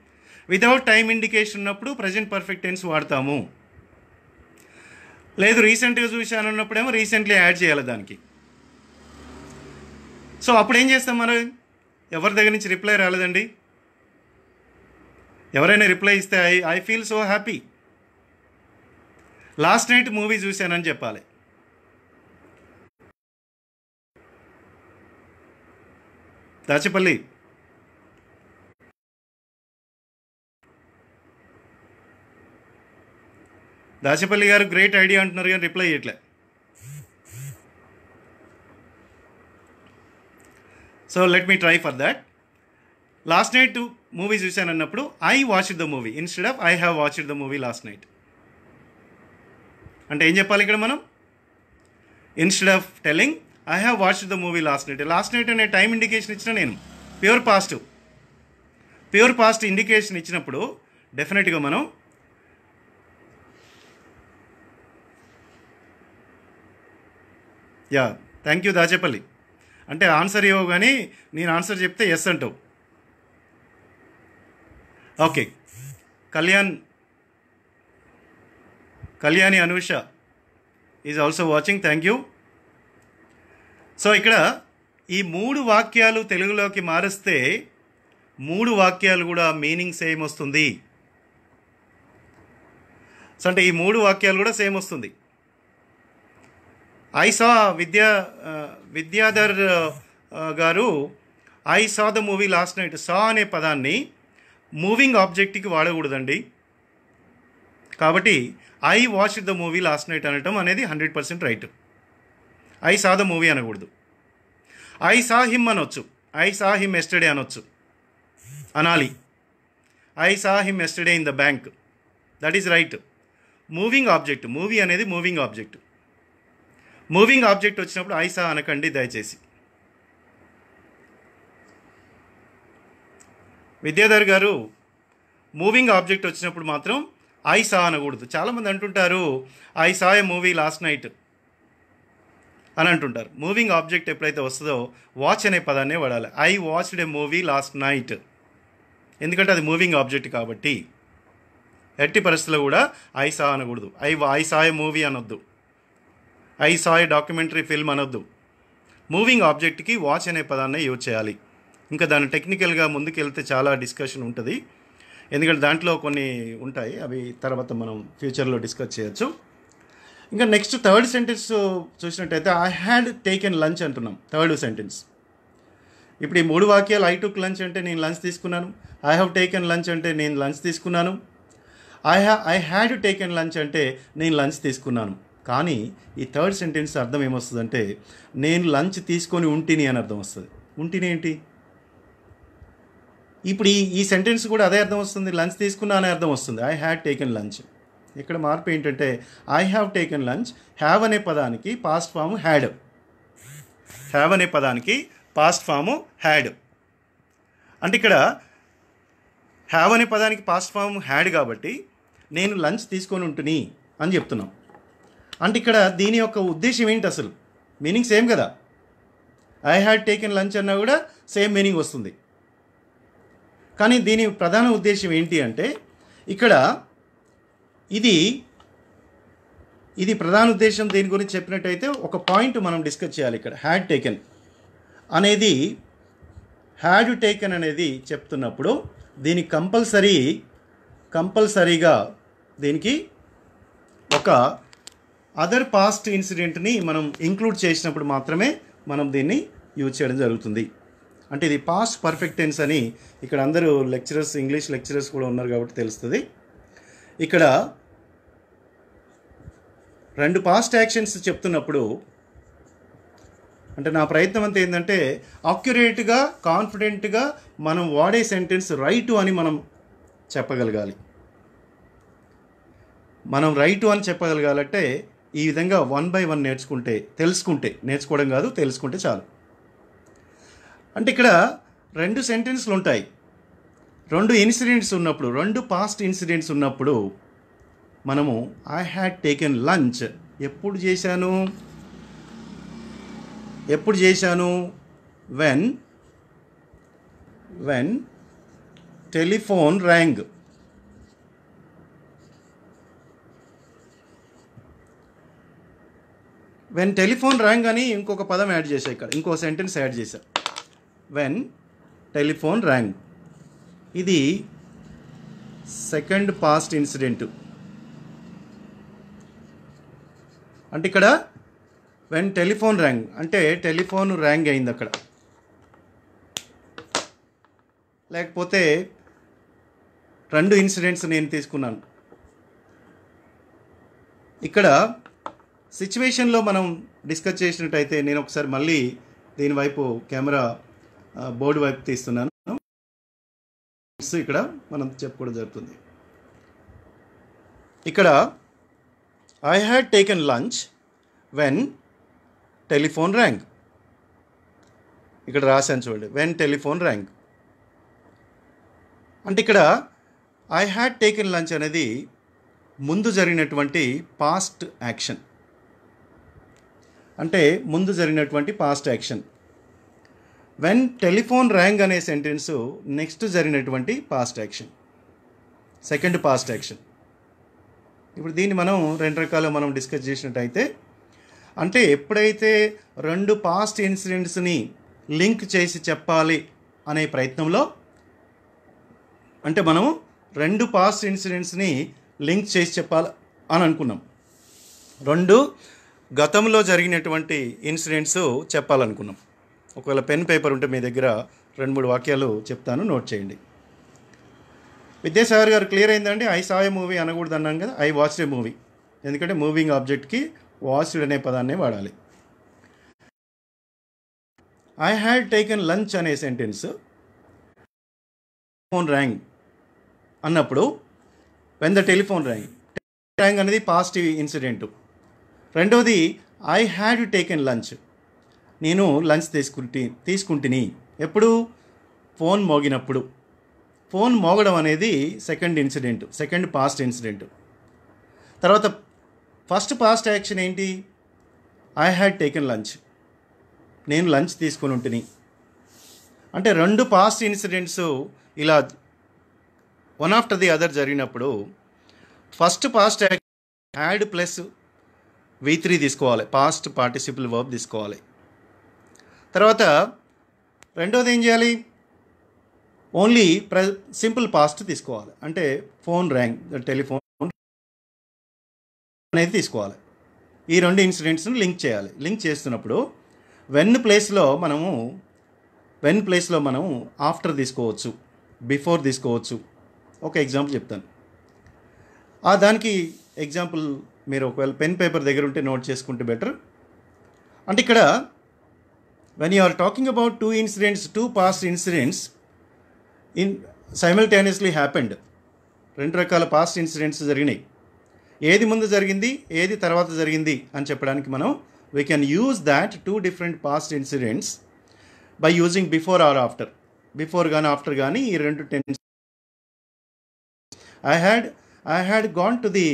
without time indication ఉన్నప్పుడు ప్రజెంట్ పర్ఫెక్ట్ టెన్స్ వాడతాము లేదు రీసెంట్గా చూశాను అన్నప్పుడేమో రీసెంట్లీ యాడ్ చేయాలి దానికి సో అప్పుడు ఏం చేస్తాం మరి ఎవరి దగ్గర నుంచి రిప్లై రాలేదండి ఎవరైనా రిప్లై ఇస్తే I I feel so happy last night movie చూశానని చెప్పాలి దాచపల్లి దాచపల్లి గారు గ్రేట్ ఐడియా అంటున్నారు కానీ రిప్లై చేయట్లే so let me try for that last night movie చూశాను అన్నప్పుడు I watch the movie instead of I have watched the movie last night అంటే ఏం చెప్పాలి ఇక్కడ మనం instead of telling I have watched the movie last night last night అనే టైం ఇండికేషన్ ఇచ్చిన నేను pure past pure past indication ఇచ్చినప్పుడు డెఫినెట్గా మనం యా థ్యాంక్ యూ దాచేపల్లి అంటే ఆన్సర్ ఇవ్వవు కానీ నేను ఆన్సర్ చెప్తే ఎస్ అంటావు okay Kalyan Kalyani Anusha is also watching thank you so ఇక్కడ ఈ మూడు వాక్యాలు తెలుగులోకి మారిస్తే మూడు వాక్యాలు కూడా మీనింగ్ సేమ్ వస్తుంది సో అంటే ఈ మూడు వాక్యాలు కూడా సేమ్ వస్తుంది ఐ సా విద్యా విద్యాధర్ గారు I saw the movie last night saw అనే పదాన్ని మూవింగ్ ఆబ్జెక్ట్కి వాడకూడదండి కాబట్టి I watch the movie last night అనటం అనేది hundred percent right I saw the movie అనకూడదు ఐ సా హిమ్ అనొచ్చు ఐ సా హిమ్ ఎస్టర్డే అనొచ్చు అనాలి I saw him yesterday in the bank that is right moving object movie అనేది మూవింగ్ ఆబ్జెక్ట్ మూవింగ్ ఆబ్జెక్ట్ వచ్చినప్పుడు ఐ సా అనకండి దయచేసి విద్యాధర్ గారు మూవింగ్ ఆబ్జెక్ట్ వచ్చినప్పుడు మాత్రం ఐ సా అనకూడదు చాలామంది అంటుంటారు I saw a movie last night అని అంటుంటారు మూవింగ్ ఆబ్జెక్ట్ ఎప్పుడైతే వస్తుందో వాచ్ అనే పదాన్నే వాడాలి I watched a movie last night ఎందుకంటే అది మూవింగ్ ఆబ్జెక్ట్ కాబట్టి ఎట్టి పరిస్థితుల్లో కూడా ఐ సా అనకూడదు ఐ ఐ సా మూవీ అనొద్దు ఐ సా డాక్యుమెంటరీ ఫిల్మ్ అనొద్దు మూవింగ్ ఆబ్జెక్ట్కి వాచ్ అనే పదాన్నే యూజ్ చేయాలి ఇంకా దాని టెక్నికల్గా ముందుకెళ్తే చాలా డిస్కషన్ ఉంటుంది ఎందుకంటే దాంట్లో కొన్ని ఉంటాయి అవి తర్వాత మనం ఫ్యూచర్లో డిస్కస్ చేయొచ్చు ఇంకా నెక్స్ట్ థర్డ్ సెంటెన్స్ చూసినట్టయితే ఐ హ్యాడ్ టేకెన్ లంచ్ అంటున్నాం థర్డ్ సెంటెన్స్ ఇప్పుడు ఈ మూడు వాక్యాలు ఐ టుక్ లంచ్ అంటే నేను లంచ్ తీసుకున్నాను ఐ హ్యావ్ టేకెన్ లంచ్ అంటే నేను లంచ్ తీసుకున్నాను ఐ హ్యా ఐ హ్యాడ్ టేకెన్ లంచ్ అంటే నేను లంచ్ తీసుకున్నాను కానీ ఈ థర్డ్ సెంటెన్స్ అర్థం ఏమొస్తుందంటే నేను లంచ్ తీసుకొని ఉంటిని అని అర్థం వస్తుంది ఉంటిని ఏంటి ఇప్పుడు ఈ ఈ సెంటెన్స్ కూడా అదే అర్థం వస్తుంది లంచ్ తీసుకున్నా అనే అర్థం వస్తుంది ఐ హ్యాడ్ టేకెన్ లంచ్ ఇక్కడ మార్పు ఏంటంటే I have taken lunch have అనే పదానికి పాస్ట్ ఫామ్ హ్యాడ్ హ్యావ్ అనే పదానికి పాస్ట్ ఫాము హ్యాడ్ అంటే ఇక్కడ హ్యావ్ అనే పదానికి పాస్ట్ ఫామ్ హ్యాడ్ కాబట్టి నేను లంచ్ తీసుకొని ఉంటుని అని చెప్తున్నాం అంటే ఇక్కడ దీని యొక్క ఉద్దేశం ఏంటి అసలు మీనింగ్ సేమ్ కదా ఐ హ్యాడ్ టేకెన్ లంచ్ అన్నా కూడా సేమ్ మీనింగ్ వస్తుంది కానీ దీని ప్రధాన ఉద్దేశం ఏంటి అంటే ఇక్కడ ఇది ఇది ప్రధాన ఉద్దేశం దీని గురించి చెప్పినట్టయితే ఒక పాయింట్ మనం డిస్కస్ చేయాలి ఇక్కడ హ్యాడ్ టేకెన్ అనేది హ్యాడ్ టేకెన్ అనేది చెప్తున్నప్పుడు దీని కంపల్సరీ కంపల్సరీగా దీనికి ఒక అదర్ పాస్ట్ ఇన్సిడెంట్ని మనం ఇంక్లూడ్ చేసినప్పుడు మాత్రమే మనం దీన్ని యూజ్ చేయడం జరుగుతుంది అంటే ఇది పాస్ట్ పర్ఫెక్ట్ టెన్స్ అని ఇక్కడ అందరూ లెక్చరర్స్ ఇంగ్లీష్ లెక్చరర్స్ కూడా ఉన్నారు కాబట్టి తెలుస్తుంది ఇక్కడ రెండు పాస్ట్ యాక్షన్స్ చెప్తున్నప్పుడు అంటే నా ప్రయత్నం అంతా ఏంటంటే అక్యురేట్గా కాన్ఫిడెంట్గా మనం వాడే సెంటెన్స్ రైటు అని మనం చెప్పగలగాలి మనం రైటు అని చెప్పగలగాలంటే ఈ విధంగా వన్ బై వన్ నేర్చుకుంటే తెలుసుకుంటే నేర్చుకోవడం కాదు తెలుసుకుంటే చాలు అంటే ఇక్కడ రెండు సెంటెన్స్లు ఉంటాయి రెండు ఇన్సిడెంట్స్ ఉన్నప్పుడు రెండు పాస్ట్ ఇన్సిడెంట్స్ ఉన్నప్పుడు మనము ఐ హ్యాడ్ టేకెన్ లంచ్ ఎప్పుడు చేశాను ఎప్పుడు చేశాను when when telephone rang when telephone rang అని ఇంకొక పదం యాడ్ చేశా ఇక్కడ ఇంకో సెంటెన్స్ యాడ్ చేశాను వెన్ టెలిఫోన్ ర్యాంగ్ ఇది సెకండ్ పాస్ట్ ఇన్సిడెంట్ అంటే ఇక్కడ వెన్ టెలిఫోన్ ర్యాంగ్ అంటే టెలిఫోన్ ర్యాంగ్ అయింది అక్కడ లేకపోతే రెండు ఇన్సిడెంట్స్ నేను తీసుకున్నాను ఇక్కడ సిచ్యువేషన్లో మనం డిస్కస్ చేసినట్టయితే నేను ఒకసారి మళ్ళీ దీనివైపు కెమెరా బోర్డు వైపు తీస్తున్నాను ఇక్కడ మనం చెప్పుకోవడం జరుగుతుంది ఇక్కడ I had taken lunch when telephone rang ఇక్కడ రాశాను చూడండి వెన్ టెలిఫోన్ ర్యాంక్ అంటే ఇక్కడ ఐ హ్యాడ్ టేకెన్ లంచ్ అనేది ముందు జరిగినటువంటి పాస్ట్ యాక్షన్ అంటే ముందు జరిగినటువంటి past action when telephone rang అనే సెంటెన్స్ నెక్స్ట్ జరిగినటువంటి past action second past action ఇప్పుడు దీన్ని మనం రెండు రకాలు మనం డిస్కస్ చేసినట్టయితే అంటే ఎప్పుడైతే రెండు పాస్ట్ ఇన్సిడెంట్స్ని లింక్ చేసి చెప్పాలి అనే ప్రయత్నంలో అంటే మనం రెండు పాస్ట్ ఇన్సిడెంట్స్ని లింక్ చేసి చెప్పాలి అని అనుకున్నాం రెండు గతంలో జరిగినటువంటి ఇన్సిడెంట్స్ చెప్పాలనుకున్నాం ఒకవేళ పెన్ పేపర్ ఉంటే మీ దగ్గర రెండు మూడు వాక్యాలు చెప్తాను నోట్ చేయండి విద్యాసాగర్ గారు క్లియర్ అయిందండి ఐ సాయ మూవీ అనకూడదు అన్నాం కదా ఐ వాచ్ ఏ మూవీ ఎందుకంటే మూవింగ్ ఆబ్జెక్ట్కి వాచ్డ్ అనే పదాన్నే వాడాలి ఐ హ్యాడ్ టేకెన్ లంచ్ అనే సెంటెన్స్ ఫోన్ ర్యాంగ్ అన్నప్పుడు when the telephone rang rang అనేది పాజిటివ్ ఇన్సిడెంట్ రెండవది ఐ హ్యాడ్ టేకెన్ లంచ్ నేను లంచ్ తీసుకుంటే తీసుకుంటుని ఎప్పుడు ఫోన్ మోగినప్పుడు ఫోన్ మోగడం అనేది second incident second past incident తర్వాత ఫస్ట్ పాస్ట్ యాక్షన్ ఏంటి ఐ హ్యాడ్ టేకెన్ లంచ్ నేను లంచ్ తీసుకుని ఉంటుని అంటే రెండు పాస్ట్ ఇన్సిడెంట్స్ ఇలా వన్ ఆఫ్టర్ ది అదర్ జరిగినప్పుడు first past action had plus V three తీసుకోవాలి పాస్ట్ పార్టిసిపల్ వర్బ్ తీసుకోవాలి తర్వాత రెండవది ఏం చేయాలి ఓన్లీ ప్ర సింపుల్ పాస్ట్ తీసుకోవాలి అంటే ఫోన్ ర్యాంక్ టెలిఫోన్ అనేది తీసుకోవాలి ఈ రెండు ఇన్సిడెంట్స్ని లింక్ చేయాలి లింక్ చేస్తున్నప్పుడు వెన్ ప్లేస్లో మనము వెన్ ప్లేస్లో మనము ఆఫ్టర్ తీసుకోవచ్చు బిఫోర్ తీసుకోవచ్చు ఒక ఎగ్జాంపుల్ చెప్తాను ఆ దానికి ఎగ్జాంపుల్ మీరు ఒకవేళ పెన్ పేపర్ దగ్గర ఉంటే నోట్ చేసుకుంటే బెటర్ అంటే ఇక్కడ when you are talking about two incidents, two past incidents, in simultaneously happened. రెండు రకాల పాస్ట్ ఇన్సిడెంట్స్ జరిగినాయి ఏది ముందు జరిగింది ఏది తర్వాత జరిగింది అని చెప్పడానికి మనం we can use that two different past incidents by using before or after before కానీ ఆఫ్టర్ కానీ ఈ రెండు tense I had I had gone to the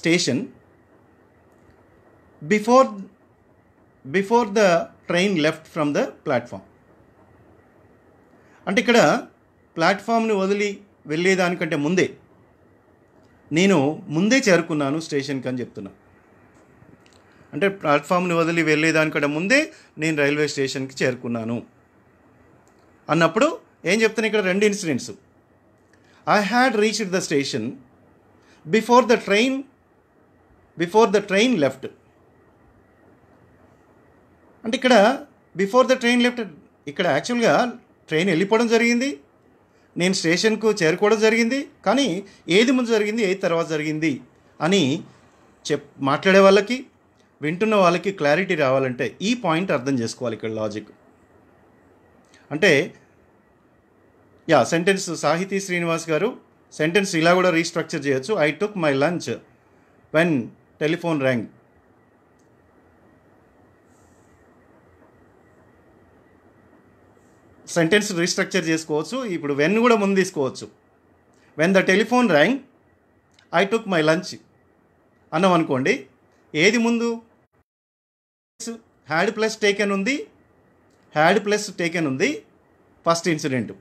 station before before the train left from the platform అంటే ఇక్కడ ప్లాట్ఫామ్ని వదిలి వెళ్ళేదానికంటే ముందే నేను ముందే చేరుకున్నాను స్టేషన్కి అని చెప్తున్నా అంటే ప్లాట్ఫామ్ని వదిలి వెళ్ళేదానికంటే ముందే నేను రైల్వే స్టేషన్కి చేరుకున్నాను అన్నప్పుడు ఏం చెప్తాను ఇక్కడ రెండు incidents I had reached the station before the train before the train left అంటే ఇక్కడ బిఫోర్ ద ట్రైన్ లెఫ్ట్ ఇక్కడ యాక్చువల్గా ట్రైన్ వెళ్ళిపోవడం జరిగింది నేను స్టేషన్కు చేరుకోవడం జరిగింది కానీ ఏది ముందు జరిగింది ఏది తర్వాత జరిగింది అని చెప్ మాట్లాడే వాళ్ళకి వింటున్న వాళ్ళకి క్లారిటీ రావాలంటే ఈ పాయింట్ అర్థం చేసుకోవాలి ఇక్కడ లాజిక్ అంటే యా సెంటెన్స్ సాహితీ శ్రీనివాస్ గారు సెంటెన్స్ ఇలా కూడా రీస్ట్రక్చర్ చేయొచ్చు I took my lunch when telephone rang sentence restructure చేసుకోవచ్చు ఇప్పుడు వెన్ కూడా ముందు తీసుకోవచ్చు when the telephone rang I took my lunch అన్నాం అనుకోండి ఏది ముందు హ్యాడ్ ప్లస్ టేకెన్ ఉంది హ్యాడ్ ప్లస్ టేకెన్ ఉంది ఫస్ట్ ఇన్సిడెంట్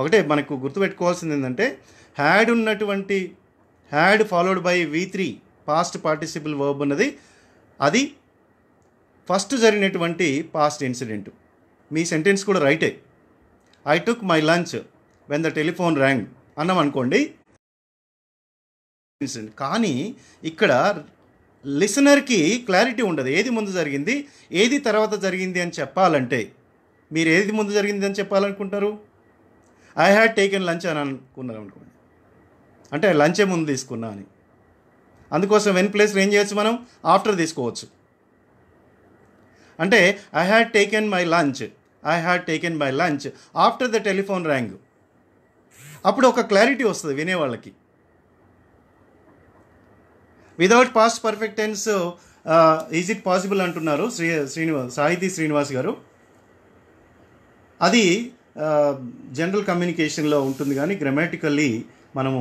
ఒకటే మనకు గుర్తుపెట్టుకోవాల్సింది ఏంటంటే హ్యాడ్ ఉన్నటువంటి had followed by V three past participle verb ఉన్నది అది ఫస్ట్ జరిగినటువంటి పాస్ట్ ఇన్సిడెంట్ మీ సెంటెన్స్ కూడా రైటే I took my lunch when the telephone rang అన్నాం అనుకోండి కానీ ఇక్కడ లిసనర్కి క్లారిటీ ఉండదు ఏది ముందు జరిగింది ఏది తర్వాత జరిగింది అని చెప్పాలంటే మీరు ఏది ముందు జరిగింది అని చెప్పాలనుకుంటారు ఐ హ్యాడ్ టేకెన్ లంచ్ అని అనుకున్నారు అనుకోండి అంటే లంచే ముందు తీసుకున్నా అని అందుకోసం వెన్ ప్లేస్ ఏం చేయొచ్చు మనం ఆఫ్టర్ తీసుకోవచ్చు అంటే I had taken my lunch I had taken my lunch after the telephone rang అప్పుడు ఒక క్లారిటీ వస్తుంది వినేవాళ్ళకి without past perfect tense is it possible అంటున్నారు శ్రీ శ్రీనివాస్ సాహితీ శ్రీనివాస్ గారు అది జనరల్ uh, కమ్యూనికేషన్లో ఉంటుంది కానీ గ్రామాటికల్లీ మనము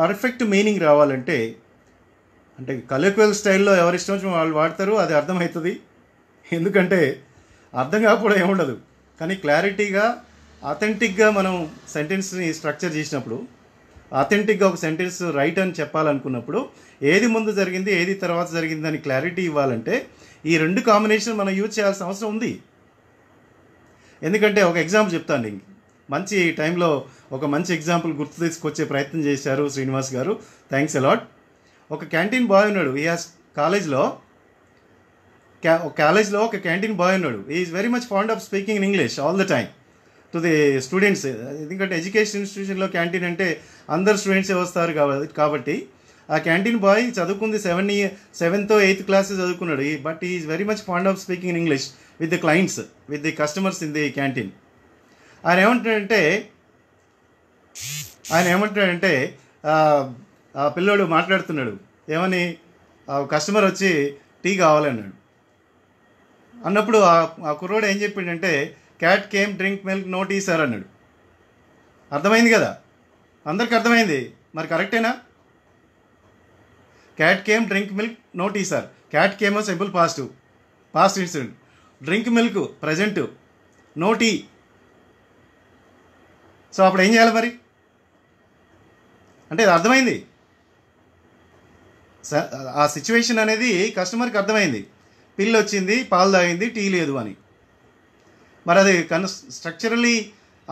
పర్ఫెక్ట్ మీనింగ్ రావాలంటే అంటే కలెక్వల్ స్టైల్లో ఎవరిష్టం వాళ్ళు వాడతారు అది అర్థమవుతుంది ఎందుకంటే అర్థం కాకపోవడం ఏముండదు కానీ క్లారిటీగా అథెంటిక్గా మనం సెంటెన్స్ని స్ట్రక్చర్ చేసినప్పుడు అథెంటిక్గా ఒక సెంటెన్స్ రైట్ అని చెప్పాలనుకున్నప్పుడు ఏది ముందు జరిగింది ఏది తర్వాత జరిగింది అని క్లారిటీ ఇవ్వాలంటే ఈ రెండు కాంబినేషన్ మనం యూజ్ చేయాల్సిన అవసరం ఉంది ఎందుకంటే ఒక ఎగ్జాంపుల్ చెప్తాను నేను మంచి టైంలో ఒక మంచి ఎగ్జాంపుల్ గుర్తు తీసుకొచ్చే ప్రయత్నం చేశారు శ్రీనివాస్ గారు థ్యాంక్స్ అలాట్ ఒక క్యాంటీన్ బాయ్ ఉన్నాడు ఈ కాలేజ్లో కాలేజ్లో ఒక క్యాంటీన్ బాయ్ ఉన్నాడు is very much fond of speaking in English all the time to the students ఎందుకంటే ఎడ్యుకేషన్ ఇన్స్టిట్యూషన్లో క్యాంటీన్ అంటే అందరు స్టూడెంట్సే వస్తారు కాబట్టి ఆ క్యాంటీన్ బాయ్ చదువుకుంది సెవెన్ ఇయర్ సెవెన్తో ఎయిత్ క్లాస్ చదువుకున్నాడు but is very much fond of speaking in English with the clients with the customers in the canteen ఆయన ఏమంటాడంటే ఆయన ఏమంటాడంటే ఆ పిల్లోడు మాట్లాడుతున్నాడు ఏమని కస్టమర్ వచ్చి టీ కావాలన్నాడు అన్నప్పుడు ఆ కుర్రోడు ఏం చెప్పిండంటే cat came drink milk note ఈ సార్ అన్నాడు అర్థమైంది కదా అందరికి అర్థమైంది మరి కరెక్టేనా cat came drink milk note ఈ sir cat came simple past past incident drink milk present not so అప్పుడు ఏం చేయాలి మరి అంటే ఇది అర్థమైంది ఆ సిచ్యువేషన్ అనేది కస్టమర్కి అర్థమైంది పిల్లి వచ్చింది పాలు తాగింది టీ లేదు అని మరి అది కన్ స్ట్రక్చరలీ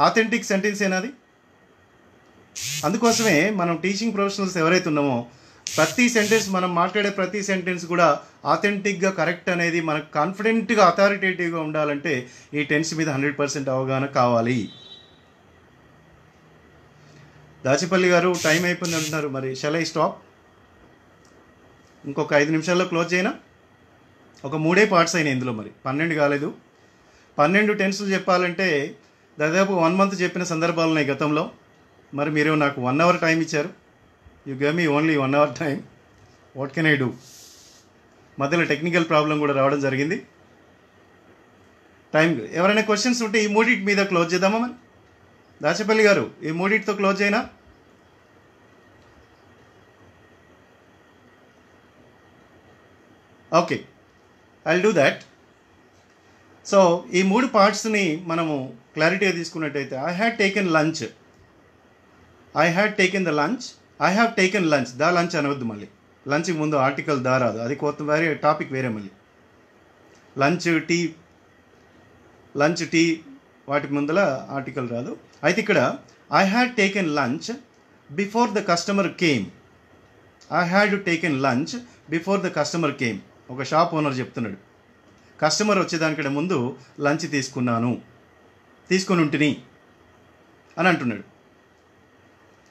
ఆథెంటిక్ సెంటెన్స్ ఏనాది అందుకోసమే మనం టీచింగ్ ప్రొఫెషనల్స్ ఎవరైతే ఉన్నామో ప్రతి సెంటెన్స్ మనం మాట్లాడే ప్రతి సెంటెన్స్ కూడా ఆథెంటిక్గా కరెక్ట్ అనేది మనకు కాన్ఫిడెంట్గా అథారిటేటివ్గా ఉండాలంటే ఈ టెన్స్ మీద హండ్రెడ్ పర్సెంట్ అవగాహన కావాలి దాచిపల్లి గారు టైం అయిపోయింది అంటున్నారు మరి షల్ ఐ స్టాప్ ఇంకొక ఐదు నిమిషాల్లో క్లోజ్ చేయనా ఒక మూడే పార్ట్స్ అయినాయి ఇందులో మరి పన్నెండు కాలేదు పన్నెండు టెన్స్లు చెప్పాలంటే దాదాపు వన్ మంత్ చెప్పిన సందర్భాలు ఉన్నాయి గతంలో మరి మీరు నాకు వన్ అవర్ టైం ఇచ్చారు you gave me only one hour time what can I do మధ్యలో టెక్నికల్ ప్రాబ్లం కూడా రావడం జరిగింది టైం ఎవరైనా క్వశ్చన్స్ ఉంటే ఈ మూడిట్ మీద క్లోజ్ చేద్దామా మరి దాచపల్లి గారు ఈ మూడిట్తో క్లోజ్ అయినా okay I do that so ఈ మూడు పార్ట్స్ని మనము క్లారిటీగా తీసుకున్నట్టయితే I had taken lunch I had taken the lunch I have taken lunch the lunch అనవద్దు మళ్ళీ లంచ్కి ముందు ఆర్టికల్ దా రాదు అది కొత్త వేరే టాపిక్ వేరే మళ్ళీ లంచ్ టీ లంచ్ టీ వాటి ముందల ఆర్టికల్ రాదు అయితే ఇక్కడ I had taken lunch before the customer came I had taken lunch before the customer came ఒక షాప్ ఓనర్ చెప్తున్నాడు కస్టమర్ వచ్చేదానికంటే ముందు లంచ్ తీసుకున్నాను తీసుకుని ఉంటిని అని అంటున్నాడు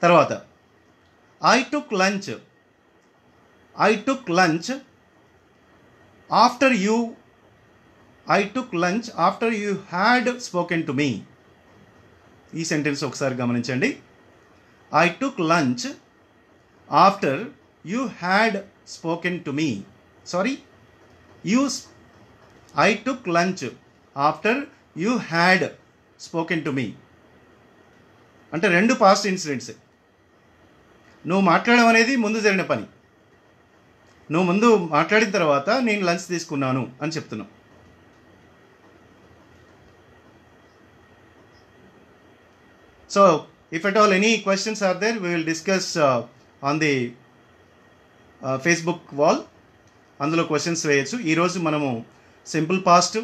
తర్వాత I took lunch I took lunch after you I took lunch after you had spoken to me ఈ సెంటెన్స్ ఒకసారి గమనించండి I took lunch after you had spoken to me sorry you I took lunch after you had spoken to me అంటే రెండు పాస్ట్ ఇన్సిడెంట్స్ నువ్వు మాట్లాడడం అనేది ముందు జరిగిన పని నువ్వు ముందు మాట్లాడిన తర్వాత నేను లంచ్ తీసుకున్నాను అని చెప్తున్నావు so if at all any questions are there we will discuss on the Facebook wall అందులో క్వశ్చన్స్ వేయచ్చు ఈరోజు మనము సింపుల్ పాస్ట్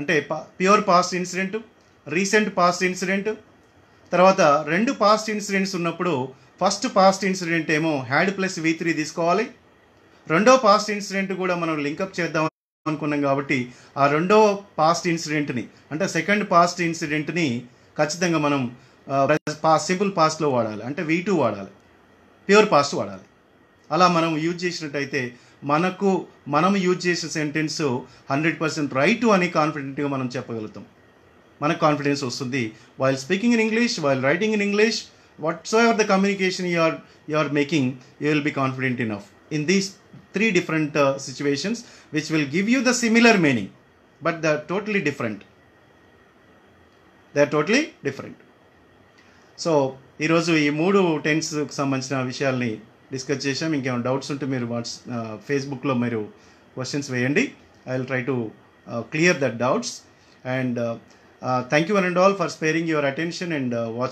అంటే pure past incident recent past incident తర్వాత రెండు పాస్ట్ ఇన్సిడెంట్స్ ఉన్నప్పుడు ఫస్ట్ పాస్ట్ ఇన్సిడెంట్ ఏమో హ్యాడ్ ప్లస్ వి త్రీ తీసుకోవాలి రెండో పాస్ట్ ఇన్సిడెంట్ కూడా మనం లింకప్ చేద్దాం అనుకున్నాం కాబట్టి ఆ రెండో పాస్ట్ ఇన్సిడెంట్ని అంటే సెకండ్ పాస్ట్ ఇన్సిడెంట్ని ఖచ్చితంగా మనం సింపుల్ పాస్ట్లో వాడాలి అంటే వీ టూ వాడాలి ప్యూర్ పాస్ట్ వాడాలి అలా మనం యూజ్ చేసినట్టయితే మనకు మనం యూజ్ చేసే సెంటెన్స్ హండ్రెడ్ పర్సెంట్ రైట్ అని కాన్ఫిడెంట్గా మనం చెప్పగలుగుతాం మనకు కాన్ఫిడెన్స్ వస్తుంది while speaking in English while writing in English whatsoever the communication you are you are making you will be confident enough in these three different situations which will give you the similar meaning but the totally different they are totally different so ఈరోజు ఈ మూడు టెన్స్కి సంబంధించిన విషయాల్ని డిస్కస్ చేసాం ఇంకేమైనా డౌట్స్ ఉంటే మీరు వాట్స్ ఫేస్బుక్లో మీరు క్వశ్చన్స్ వేయండి I will try to clear that doubts and thank you one and all for sparing your attention and watch